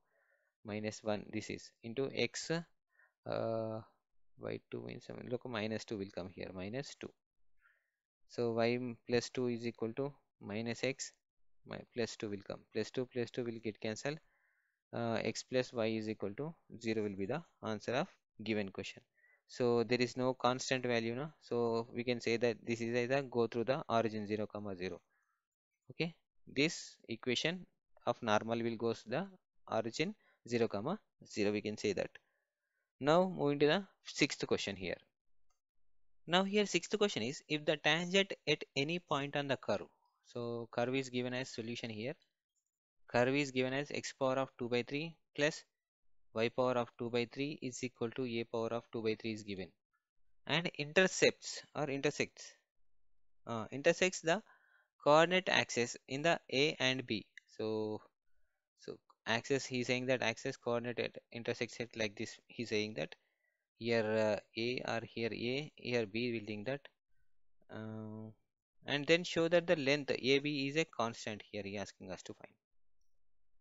minus 1 this is into x uh, y2 means look minus 2 will come here minus 2 so y plus 2 is equal to minus x my plus 2 will come plus 2 plus 2 will get cancelled uh, x plus y is equal to 0 will be the answer of given question so there is no constant value now so we can say that this is either go through the origin 0 comma 0 okay this equation of normal will goes to the origin 0 comma 0 we can say that now moving to the sixth question here now here sixth question is if the tangent at any point on the curve so curve is given as solution here curve is given as x power of 2 by 3 plus y power of 2 by 3 is equal to a power of 2 by 3 is given and intercepts or intersects uh, intersects the coordinate axes in the a and b so so axis he's saying that axis coordinate intersects it like this he's saying that here uh, a or here a here b will think that uh, and then show that the length ab is a constant here he asking us to find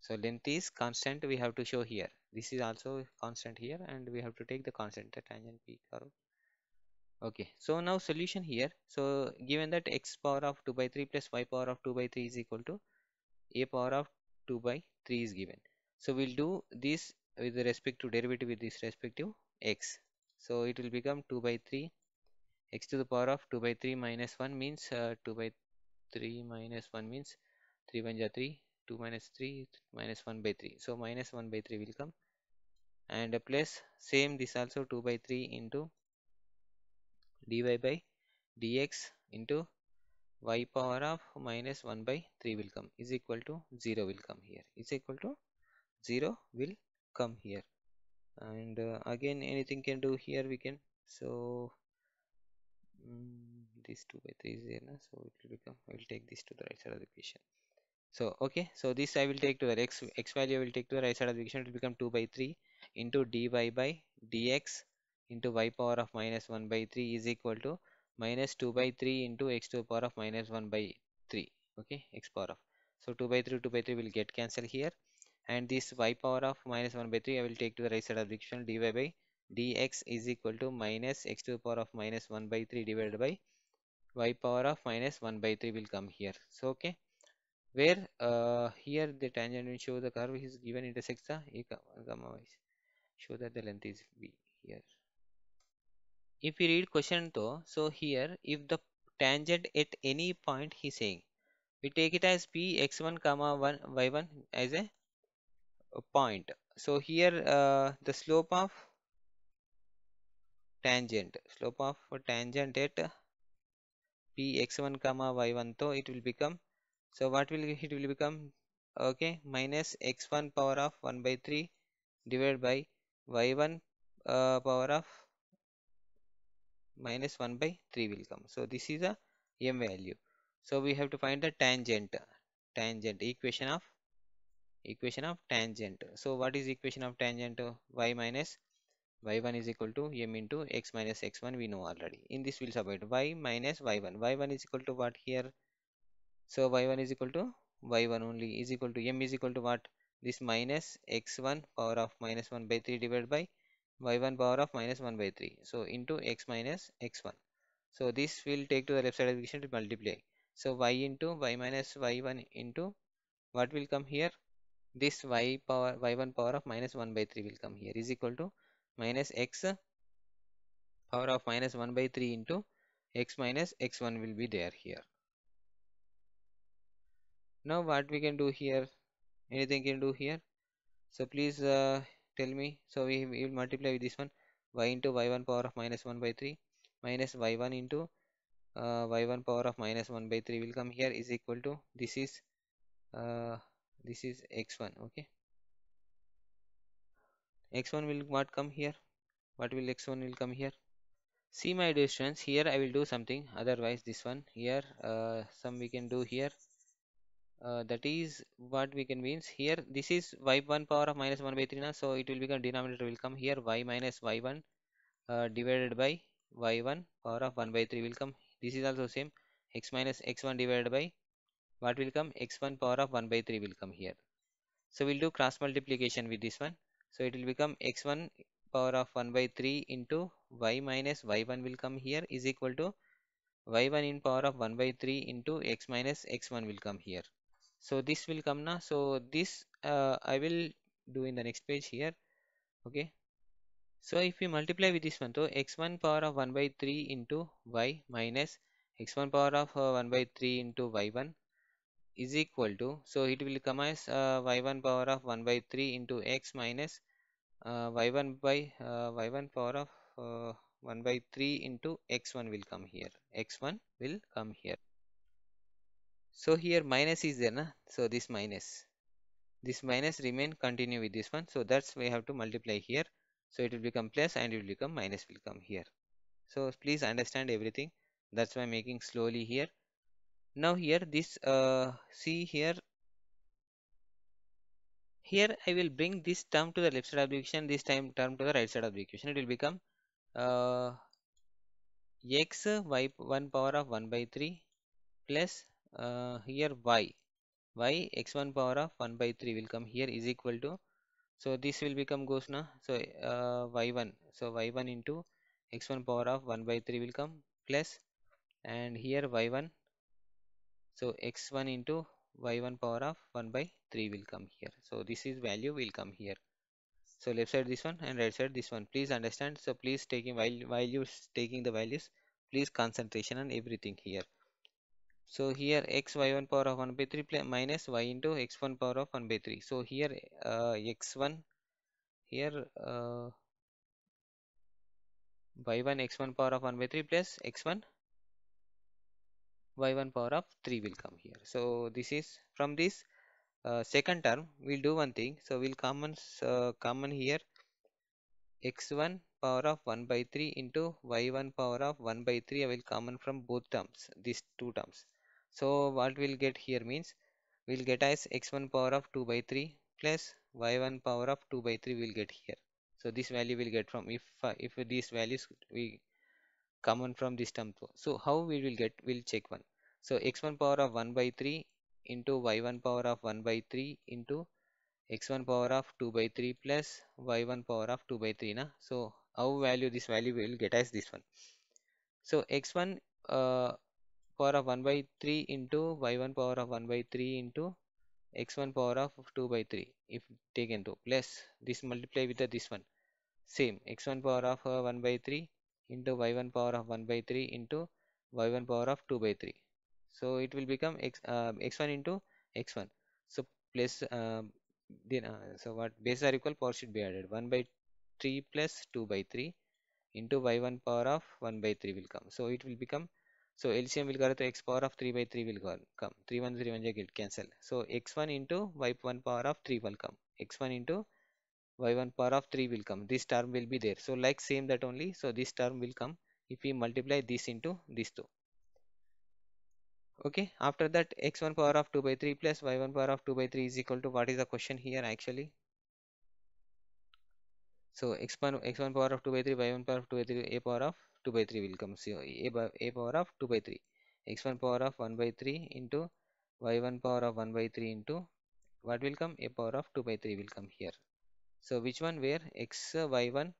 so length is constant we have to show here. This is also constant here and we have to take the constant the tangent p curve. Okay, so now solution here. So given that x power of 2 by 3 plus y power of 2 by 3 is equal to a power of 2 by 3 is given. So we'll do this with respect to derivative with this respect to x. So it will become 2 by 3 x to the power of 2 by 3 minus 1 means uh, 2 by 3 minus 1 means 3 1 3 2 minus 3 minus 1 by 3 so minus 1 by 3 will come and plus same this also 2 by 3 into dy by dx into y power of minus 1 by 3 will come is equal to 0 will come here is equal to 0 will come here and uh, again anything can do here we can so mm, this 2 by 3 is here na? so it will become we will take this to the right side of the equation so, okay, so this I will take to the x, x value I will take to the right side of the equation, it will become 2 by 3 into dy by dx into y power of minus 1 by 3 is equal to minus 2 by 3 into x to the power of minus 1 by 3, okay, x power of. So 2 by 3, 2 by 3 will get cancelled here and this y power of minus 1 by 3 I will take to the right side of the equation dy by dx is equal to minus x to the power of minus 1 by 3 divided by y power of minus 1 by 3 will come here. So, okay where uh, here the tangent will show the curve is given intersects the uh, a gamma y show that the length is b here if we read question though so here if the tangent at any point he's saying we take it as p x1 comma 1 y1 as a, a point so here uh, the slope of tangent slope of tangent at p x1 comma y1 so it will become so what will it will become okay minus x1 power of 1 by 3 divided by y1 uh, power of minus 1 by 3 will come so this is a m value so we have to find the tangent tangent equation of equation of tangent so what is equation of tangent y minus y1 is equal to m into x minus x1 we know already in this we'll substitute y minus y1 y1 is equal to what here so y1 is equal to y1 only is equal to m is equal to what? This minus x1 power of minus 1 by 3 divided by y1 power of minus 1 by 3. So into x minus x1. So this will take to the left side of the equation to multiply. So y into y minus y1 into what will come here? This y power y1 power of minus 1 by 3 will come here is equal to minus x power of minus 1 by 3 into x minus x1 will be there here now what we can do here anything can do here so please uh, tell me so we, we will multiply with this one y into y1 power of minus 1 by 3 minus y1 into uh, y1 power of minus 1 by 3 will come here is equal to this is uh, this is x1 okay x1 will not come here what will x1 will come here see my distance here I will do something otherwise this one here uh, some we can do here uh, that is what we can means here this is y1 power of minus 1 by 3 now so it will become denominator will come here y minus y1 uh, divided by y1 power of 1 by 3 will come this is also same x minus x1 divided by what will come x1 power of 1 by 3 will come here so we'll do cross multiplication with this one so it will become x1 power of 1 by 3 into y minus y1 will come here is equal to y1 in power of 1 by 3 into x minus x1 will come here so this will come now so this uh, I will do in the next page here okay so if we multiply with this one so x1 power of 1 by 3 into y minus x1 power of uh, 1 by 3 into y1 is equal to so it will come as uh, y1 power of 1 by 3 into x minus uh, y1 by uh, y1 power of uh, 1 by 3 into x1 will come here x1 will come here so here minus is there, na? so this minus. This minus remain continue with this one. So that's we have to multiply here. So it will become plus and it will become minus will come here. So please understand everything. That's why I'm making slowly here. Now here this uh, see here here I will bring this term to the left side of the equation this time term to the right side of the equation it will become uh, x y 1 power of 1 by 3 plus uh, here y y x1 power of 1 by 3 will come here is equal to so this will become goes now so uh, y1 so y1 into x1 power of 1 by 3 will come plus and here y1 so x1 into y1 power of 1 by 3 will come here so this is value will come here so left side this one and right side this one please understand so please taking while while you taking the values please concentration on everything here so here x y1 power of 1 by 3 minus y into x1 power of 1 by 3. So here uh, x1 here uh, y1 x1 power of 1 by 3 plus x1 y1 power of 3 will come here. So this is from this uh, second term we'll do one thing. So we'll common uh, common here x1 power of 1 by 3 into y1 power of 1 by 3 I will common from both terms these two terms so what we'll get here means we'll get as x1 power of 2 by 3 plus y1 power of 2 by 3 we'll get here. So this value we'll get from if uh, if these values we come on from this term. So how we will get we'll check one. So x1 power of 1 by 3 into y1 power of 1 by 3 into x1 power of 2 by 3 plus y1 power of 2 by 3 na. So how value this value we will get as this one. So x1 uh, power of 1 by 3 into y1 power of 1 by 3 into x1 power of 2 by 3 if taken to plus this multiply with the this one same x1 power of 1 by 3 into y1 power of 1 by 3 into y1 power of 2 by 3 so it will become x uh, x1 into x1 so plus uh, then uh, so what base are equal power should be added 1 by 3 plus 2 by 3 into y1 power of 1 by 3 will come so it will become so LCM will go to x power of 3 by 3 will come. 3 1 3 1 get cancel. So x1 into y1 power of 3 will come. x1 into y1 power of 3 will come. This term will be there. So like same that only. So this term will come if we multiply this into these two. Okay. After that x1 power of 2 by 3 plus y1 power of 2 by 3 is equal to what is the question here actually? So x1 x1 power of 2 by 3 y1 power of 2 by 3 a power of 2 by 3 will come. So a, by, a power of 2 by 3 x1 power of 1 by 3 into y1 power of 1 by 3 into what will come a power of 2 by 3 will come here. So which one where x uh, y1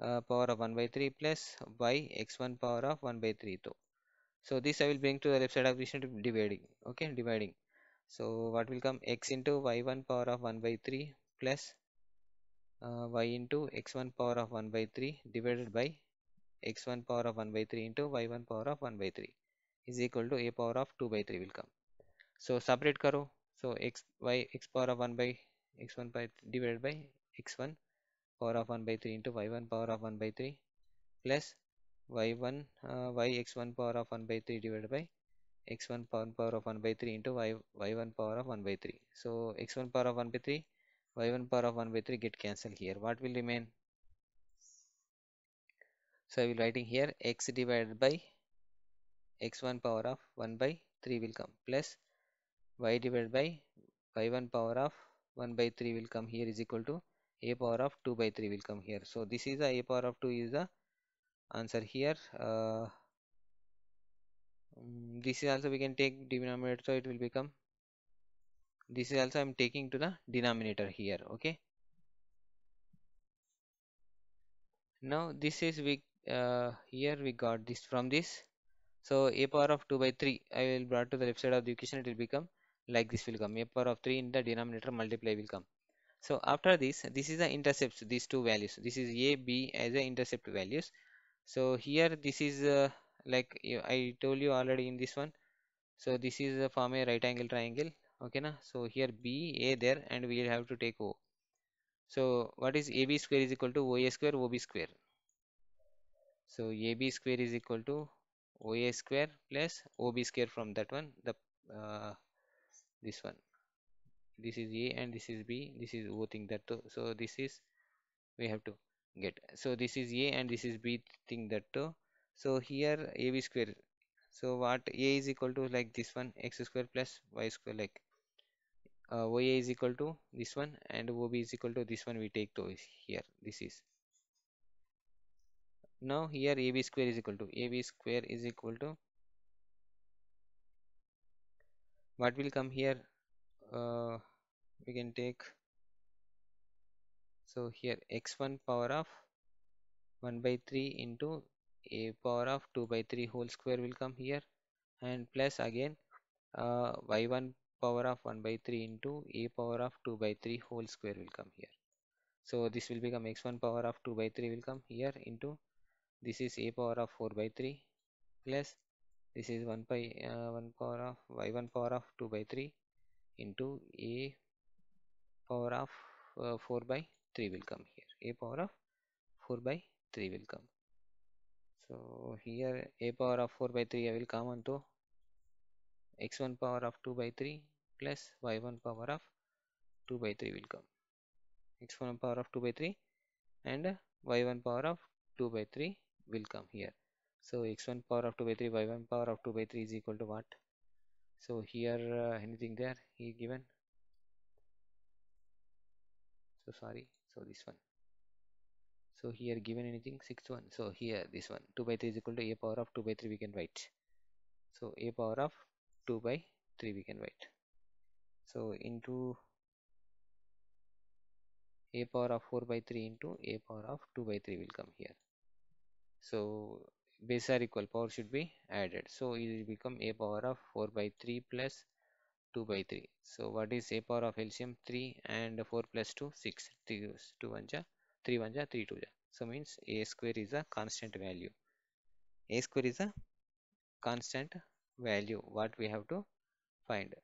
uh, power of 1 by 3 plus y x1 power of 1 by 3 So this I will bring to the left side of this dividing. Okay, dividing. So what will come x into y1 power of 1 by 3 plus uh, y into x1 power of 1 by 3 divided by x1 power of 1 by 3 into y1 power of 1 by 3 is equal to a power of 2 by 3 will come. So separate karo. So x y x power of 1 by x1 by divided by x1 power of 1 by 3 into y1 power of 1 by 3 plus y1 uh, y x1 power of 1 by 3 divided by x1 power, power of 1 by 3 into y y1 power of 1 by 3. So x1 power of 1 by 3 y1 power of 1 by 3 get cancelled here. What will remain? So I will writing here x divided by x1 power of 1 by 3 will come plus y divided by y1 power of 1 by 3 will come here is equal to a power of 2 by 3 will come here. So this is a power of 2 is the answer here. Uh, mm, this is also we can take denominator so it will become this is also I'm taking to the denominator here okay now this is we uh, here we got this from this so a power of 2 by 3 i will brought to the left side of the equation it will become like this will come a power of 3 in the denominator multiply will come so after this this is the intercepts these two values this is a b as a intercept values so here this is uh, like i told you already in this one so this is uh, form a right angle triangle okay na so here b a there and we will have to take o so what is ab square is equal to oa square ob square so ab square is equal to oa square plus ob square from that one the uh, this one this is a and this is b this is o thing that too. so this is we have to get so this is a and this is b thing that too. so here ab square so what a is equal to like this one x square plus y square like uh, is equal to this one and ob is equal to this one we take to here this is now here AB square is equal to AB square is equal to what will come here uh, we can take so here x1 power of 1 by 3 into a power of 2 by 3 whole square will come here and plus again uh, y1 power of 1 by 3 into a power of 2 by 3 whole square will come here so this will become x1 power of 2 by 3 will come here into this is a power of 4 by 3 plus this is 1 by uh, 1 power of y1 power of 2 by 3 into a power of uh, 4 by 3 will come here a power of 4 by 3 will come so here a power of 4 by 3 I will come onto x1 power of 2 by 3 plus y1 power of 2 by 3 will come x1 power of 2 by 3 and y1 power of 2 by 3 will come here so x1 power of 2 by 3 y1 power of 2 by 3 is equal to what so here uh, anything there he given so sorry so this one so here given anything Six one so here this one 2 by 3 is equal to a power of 2 by 3 we can write so a power of 2 by 3 we can write so into a power of 4 by 3 into a power of 2 by 3 will come here so base are equal power should be added so it will become a power of 4 by 3 plus 2 by 3 so what is a power of LCM 3 and 4 plus 2 6 3 2 1 3 1 3 2 so means a square is a constant value a square is a constant value what we have to find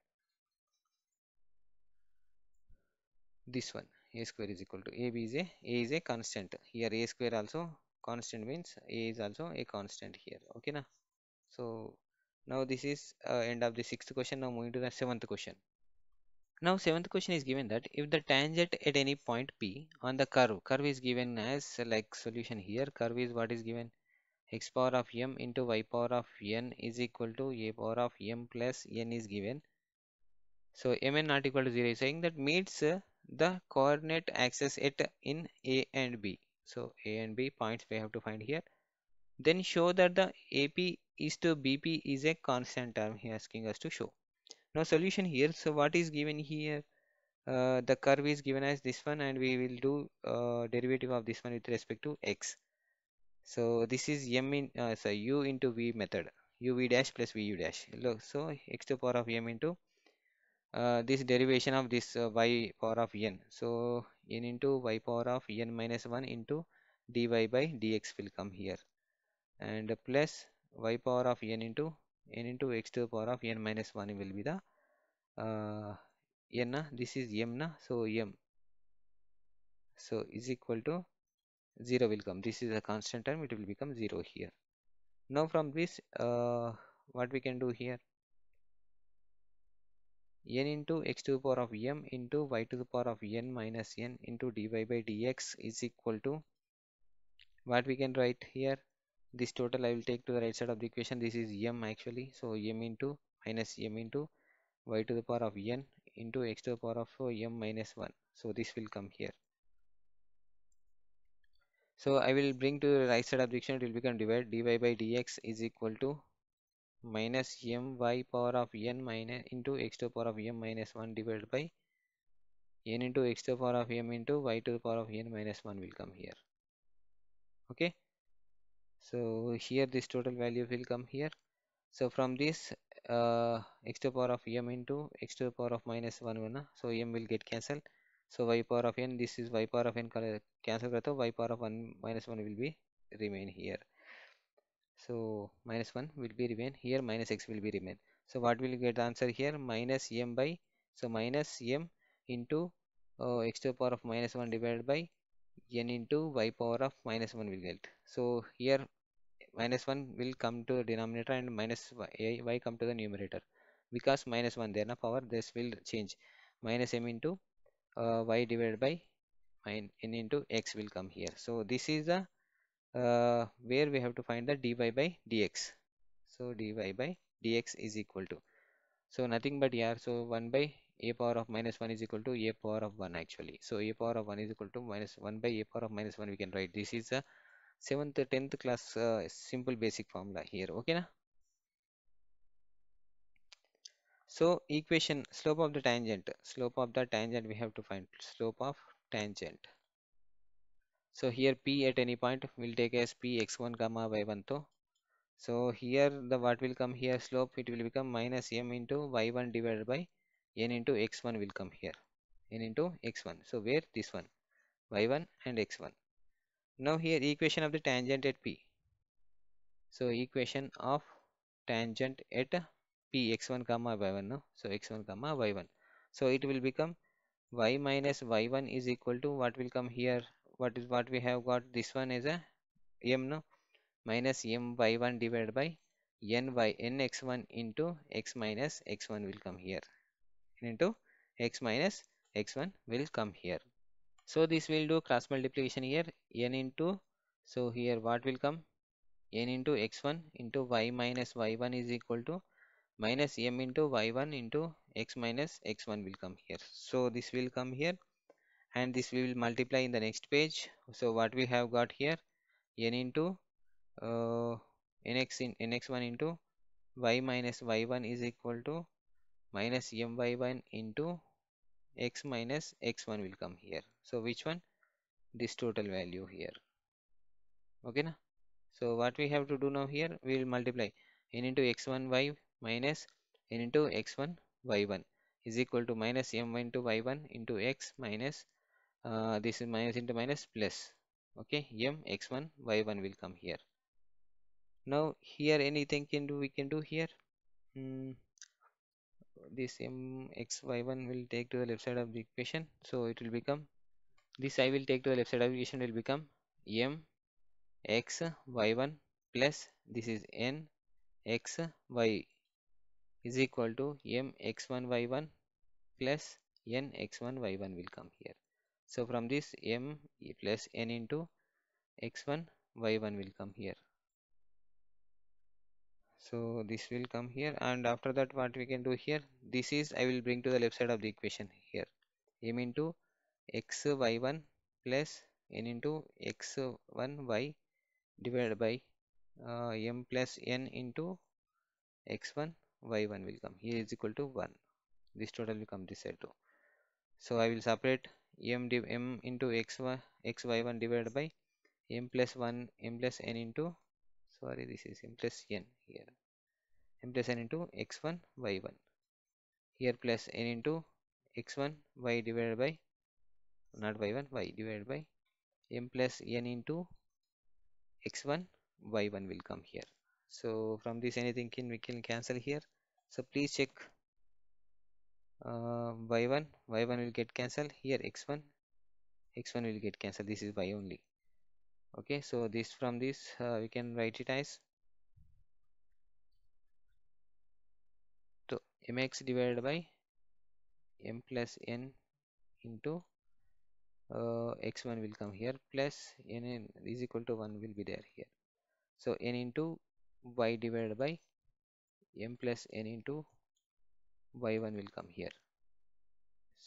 this one a square is equal to a b is a a is a constant here a square also constant means a is also a constant here okay now so now this is uh, end of the sixth question now moving to the seventh question now seventh question is given that if the tangent at any point p on the curve curve is given as like solution here curve is what is given x power of m into y power of n is equal to a power of m plus n is given so mn not equal to 0 is saying that meets uh, the coordinate axis at in a and b so a and b points we have to find here then show that the ap is to bp is a constant term he asking us to show now solution here so what is given here uh, the curve is given as this one and we will do uh, derivative of this one with respect to x so this is m in uh, sorry, u into v method u v dash plus v u dash look so x to power of m into uh, this derivation of this uh, y power of n so n into y power of n minus 1 into dy by dx will come here and plus y power of n into n into x to the power of n minus 1 will be the uh, n na this is m na so m so is equal to 0 will come this is a constant term it will become 0 here now from this uh, what we can do here n into x to the power of m into y to the power of n minus n into dy by dx is equal to what we can write here this total I will take to the right side of the equation this is m actually so m into minus m into y to the power of n into x to the power of m minus 1 so this will come here so I will bring to the right side of the equation it will become divided dy by dx is equal to minus my power of n minus into x to the power of m minus 1 divided by n into x to the power of m into y to the power of n minus 1 will come here okay so here this total value will come here so from this uh, x to the power of m into x to the power of minus 1 one so m will get cancelled so y power of n this is y power of n cancel karta y power of 1 minus 1 will be remain here so minus 1 will be remain here minus x will be remain so what will get answer here minus m by so minus m into uh, x to the power of minus 1 divided by n into y power of minus 1 will get so here minus 1 will come to the denominator and minus y, y come to the numerator because minus 1 there na power this will change minus m into uh, y divided by n into x will come here so this is the uh, where we have to find the dy by dx so dy by dx is equal to so nothing but here so 1 by a power of minus 1 is equal to a power of 1 actually so a power of 1 is equal to minus 1 by a power of minus 1 we can write this is a 7th 10th class uh, simple basic formula here okay na? so equation slope of the tangent slope of the tangent we have to find slope of tangent so here p at any point will take as p x1 comma y1 to so here the what will come here slope it will become minus m into y1 divided by n into x1 will come here n into x1 so where this one y1 and x1 now here equation of the tangent at p so equation of tangent at p x1 comma y1 no? so x1 comma y1 so it will become y minus y1 is equal to what will come here what is what we have got this one is a m no minus m y1 divided by n by n x1 into x minus x1 will come here into x minus x1 will come here so this will do cross multiplication here n into so here what will come n into x1 into y minus y1 is equal to minus m into y1 into x minus x1 will come here so this will come here and this we will multiply in the next page so what we have got here n into uh, nx in nx1 into y minus y1 is equal to minus my1 into x minus x1 will come here so which one this total value here okay na so what we have to do now here we will multiply n into x1 y minus n into x1 y1 is equal to minus m1 into y1 into x minus uh, this is minus into minus plus okay m x1 y1 will come here now here anything can do we can do here mm, this m x y1 will take to the left side of the equation so it will become this i will take to the left side of the equation will become m x y1 plus this is n x y is equal to m x1 y1 plus n x1 y1 will come here so from this m plus n into x1 y1 will come here so this will come here and after that what we can do here this is i will bring to the left side of the equation here m into x y1 plus n into x1 y divided by uh, m plus n into x1 y1 will come here is equal to 1 this total will come this side too so i will separate m div m into x y x y1 divided by m plus 1 m plus n into sorry this is m plus n here m plus n into x1 y1 here plus n into x1 y divided by not y1 y divided by m plus n into x1 y1 will come here so from this anything can we can cancel here so please check uh, y1 y1 will get cancelled here x1 x1 will get cancelled this is y only okay so this from this uh, we can write it as so mx divided by m plus n into uh, x1 will come here plus n, n is equal to 1 will be there here so n into y divided by m plus n into y1 will come here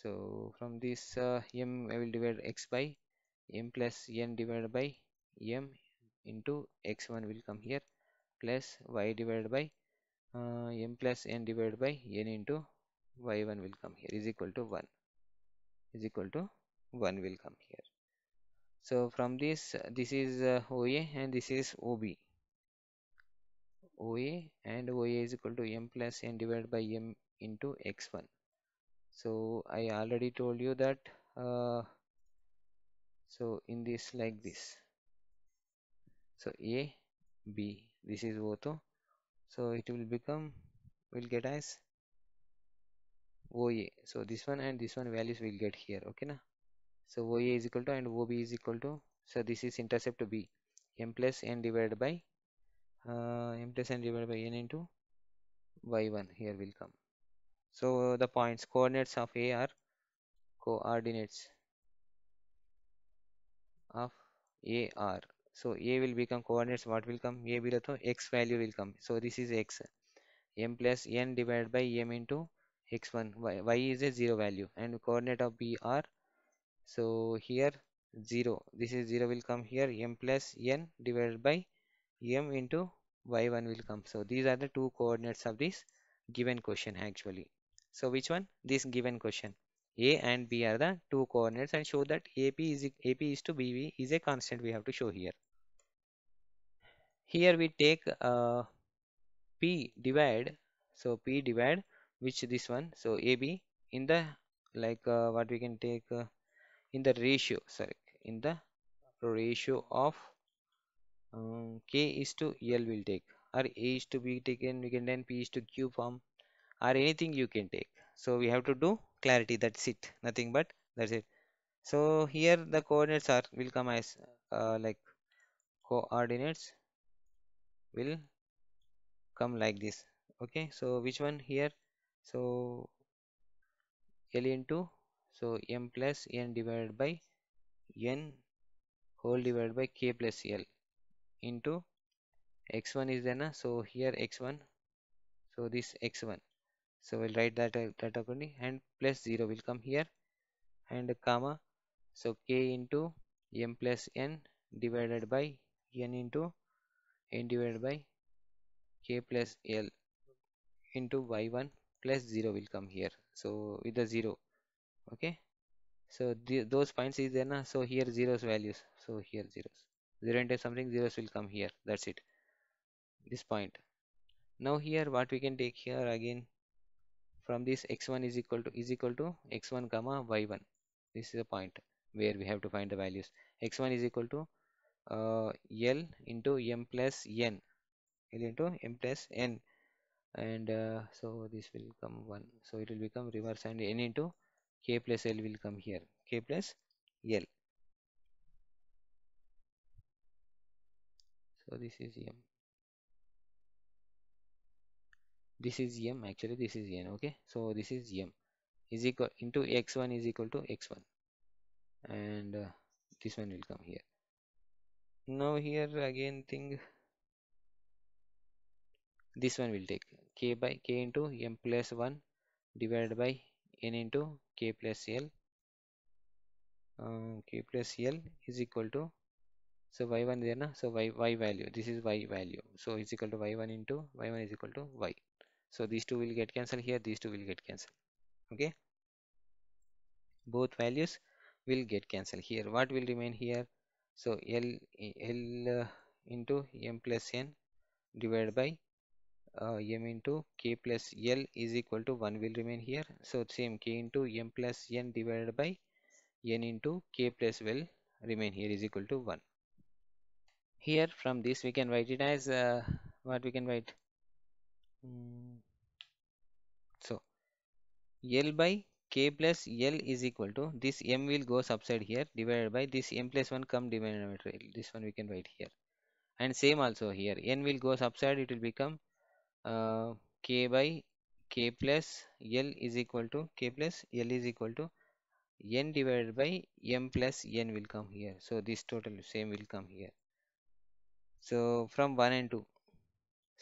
so from this uh, m i will divide x by m plus n divided by m into x1 will come here plus y divided by uh, m plus n divided by n into y1 will come here is equal to 1 is equal to 1 will come here so from this this is uh, oa and this is ob oa and oa is equal to m plus n divided by m into x1 so I already told you that uh, so in this like this so a b this is Voto so it will become will get as OA so this one and this one values will get here okay na so OA is equal to and OB is equal to so this is intercept B m plus n divided by uh, m plus n divided by n into y1 here will come so the points coordinates of A are coordinates of A are so A will become coordinates what will come A will to x value will come so this is x m plus n divided by m into x1 y, y is a 0 value and coordinate of B are so here 0 this is 0 will come here m plus n divided by m into y1 will come so these are the two coordinates of this given question actually so which one? This given question. A and B are the two coordinates and show that AP is, AP is to BV is a constant we have to show here. Here we take uh, P divide, so P divide which this one, so AB in the like uh, what we can take uh, in the ratio, sorry, in the ratio of um, K is to L will take or A is to be taken, we can then P is to Q form or anything you can take so we have to do clarity that's it nothing but that's it so here the coordinates are will come as uh, like coordinates will come like this okay so which one here so l into so m plus n divided by n whole divided by k plus l into x1 is then so here x1 so this x1 so we'll write that uh, that accordingly and plus 0 will come here and comma so k into m plus n divided by n into n divided by k plus l into y1 plus 0 will come here so with the 0 okay so the, those points is there na so here zeros values so here zeros 0 and something zeros will come here that's it this point now here what we can take here again from this x1 is equal to is equal to x1 comma y1 this is a point where we have to find the values x1 is equal to uh, L into M plus N L into M plus N and uh, so this will come 1 so it will become reverse and N into K plus L will come here K plus L so this is M this is m actually this is n okay so this is m is equal into x1 is equal to x1 and uh, this one will come here now here again thing this one will take k by k into m plus 1 divided by n into k plus l uh, k plus l is equal to so y1 there na so y y value this is y value so is equal to y1 into y1 is equal to y so these two will get cancelled here these two will get cancelled okay both values will get cancelled here what will remain here so l l uh, into m plus n divided by uh, m into k plus l is equal to 1 will remain here so same k into m plus n divided by n into k plus will remain here is equal to 1 here from this we can write it as uh, what we can write Mm, so, L by k plus L is equal to this m will go subside here divided by this m plus 1 come denominator this one we can write here and same also here n will go subside it will become uh, k by k plus L is equal to k plus L is equal to n divided by m plus n will come here so this total same will come here so from 1 and 2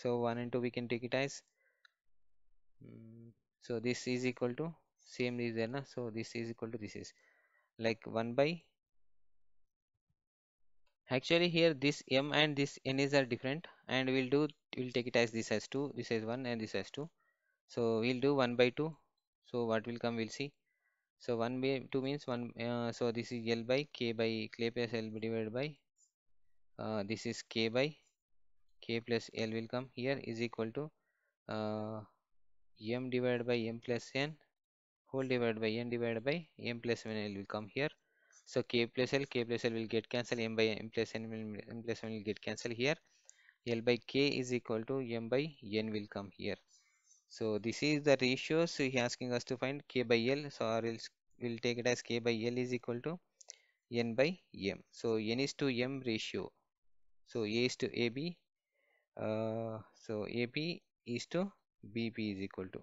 so 1 and 2 we can take it as mm, so this is equal to same is there na? so this is equal to this is like 1 by actually here this m and this n is are different and we'll do we'll take it as this as 2 this is 1 and this as 2 so we'll do 1 by 2 so what will come we'll see so 1 by 2 means 1 uh, so this is l by k by clay plus l divided by uh, this is k by k plus l will come here is equal to uh, m divided by m plus n whole divided by n divided by m plus N will come here so k plus l k plus l will get cancelled m by m plus n will, m plus n will get cancelled here l by k is equal to m by n will come here so this is the ratio so he asking us to find k by l so or else we'll take it as k by l is equal to n by m so n is to m ratio so a is to ab uh, so AP is to BP is equal to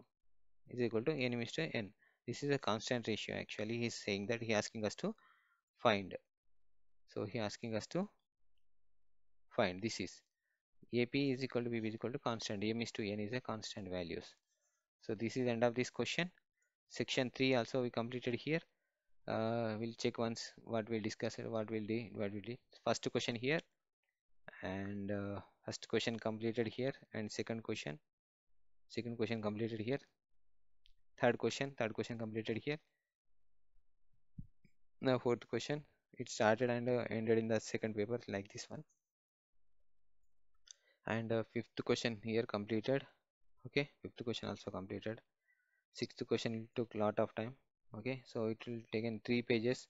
is equal to n is to n this is a constant ratio actually he's saying that he asking us to find so he asking us to find this is AP is equal to BP is equal to constant m is to n is a constant values so this is end of this question section 3 also we completed here uh, we'll check once what we'll discuss what we'll do what we'll do first question here and uh, first question completed here and second question second question completed here third question third question completed here now fourth question it started and uh, ended in the second paper like this one and uh, fifth question here completed okay fifth question also completed sixth question took lot of time okay so it will take in three pages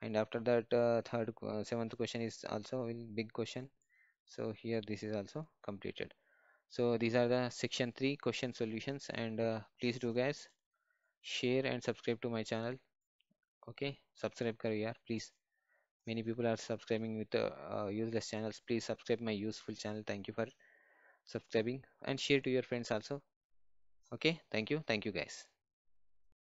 and after that uh, third uh, seventh question is also a big question so here this is also completed so these are the section 3 question solutions and uh, please do guys share and subscribe to my channel okay subscribe karo yaar please many people are subscribing with uh, uh, useless channels please subscribe my useful channel thank you for subscribing and share to your friends also okay thank you thank you guys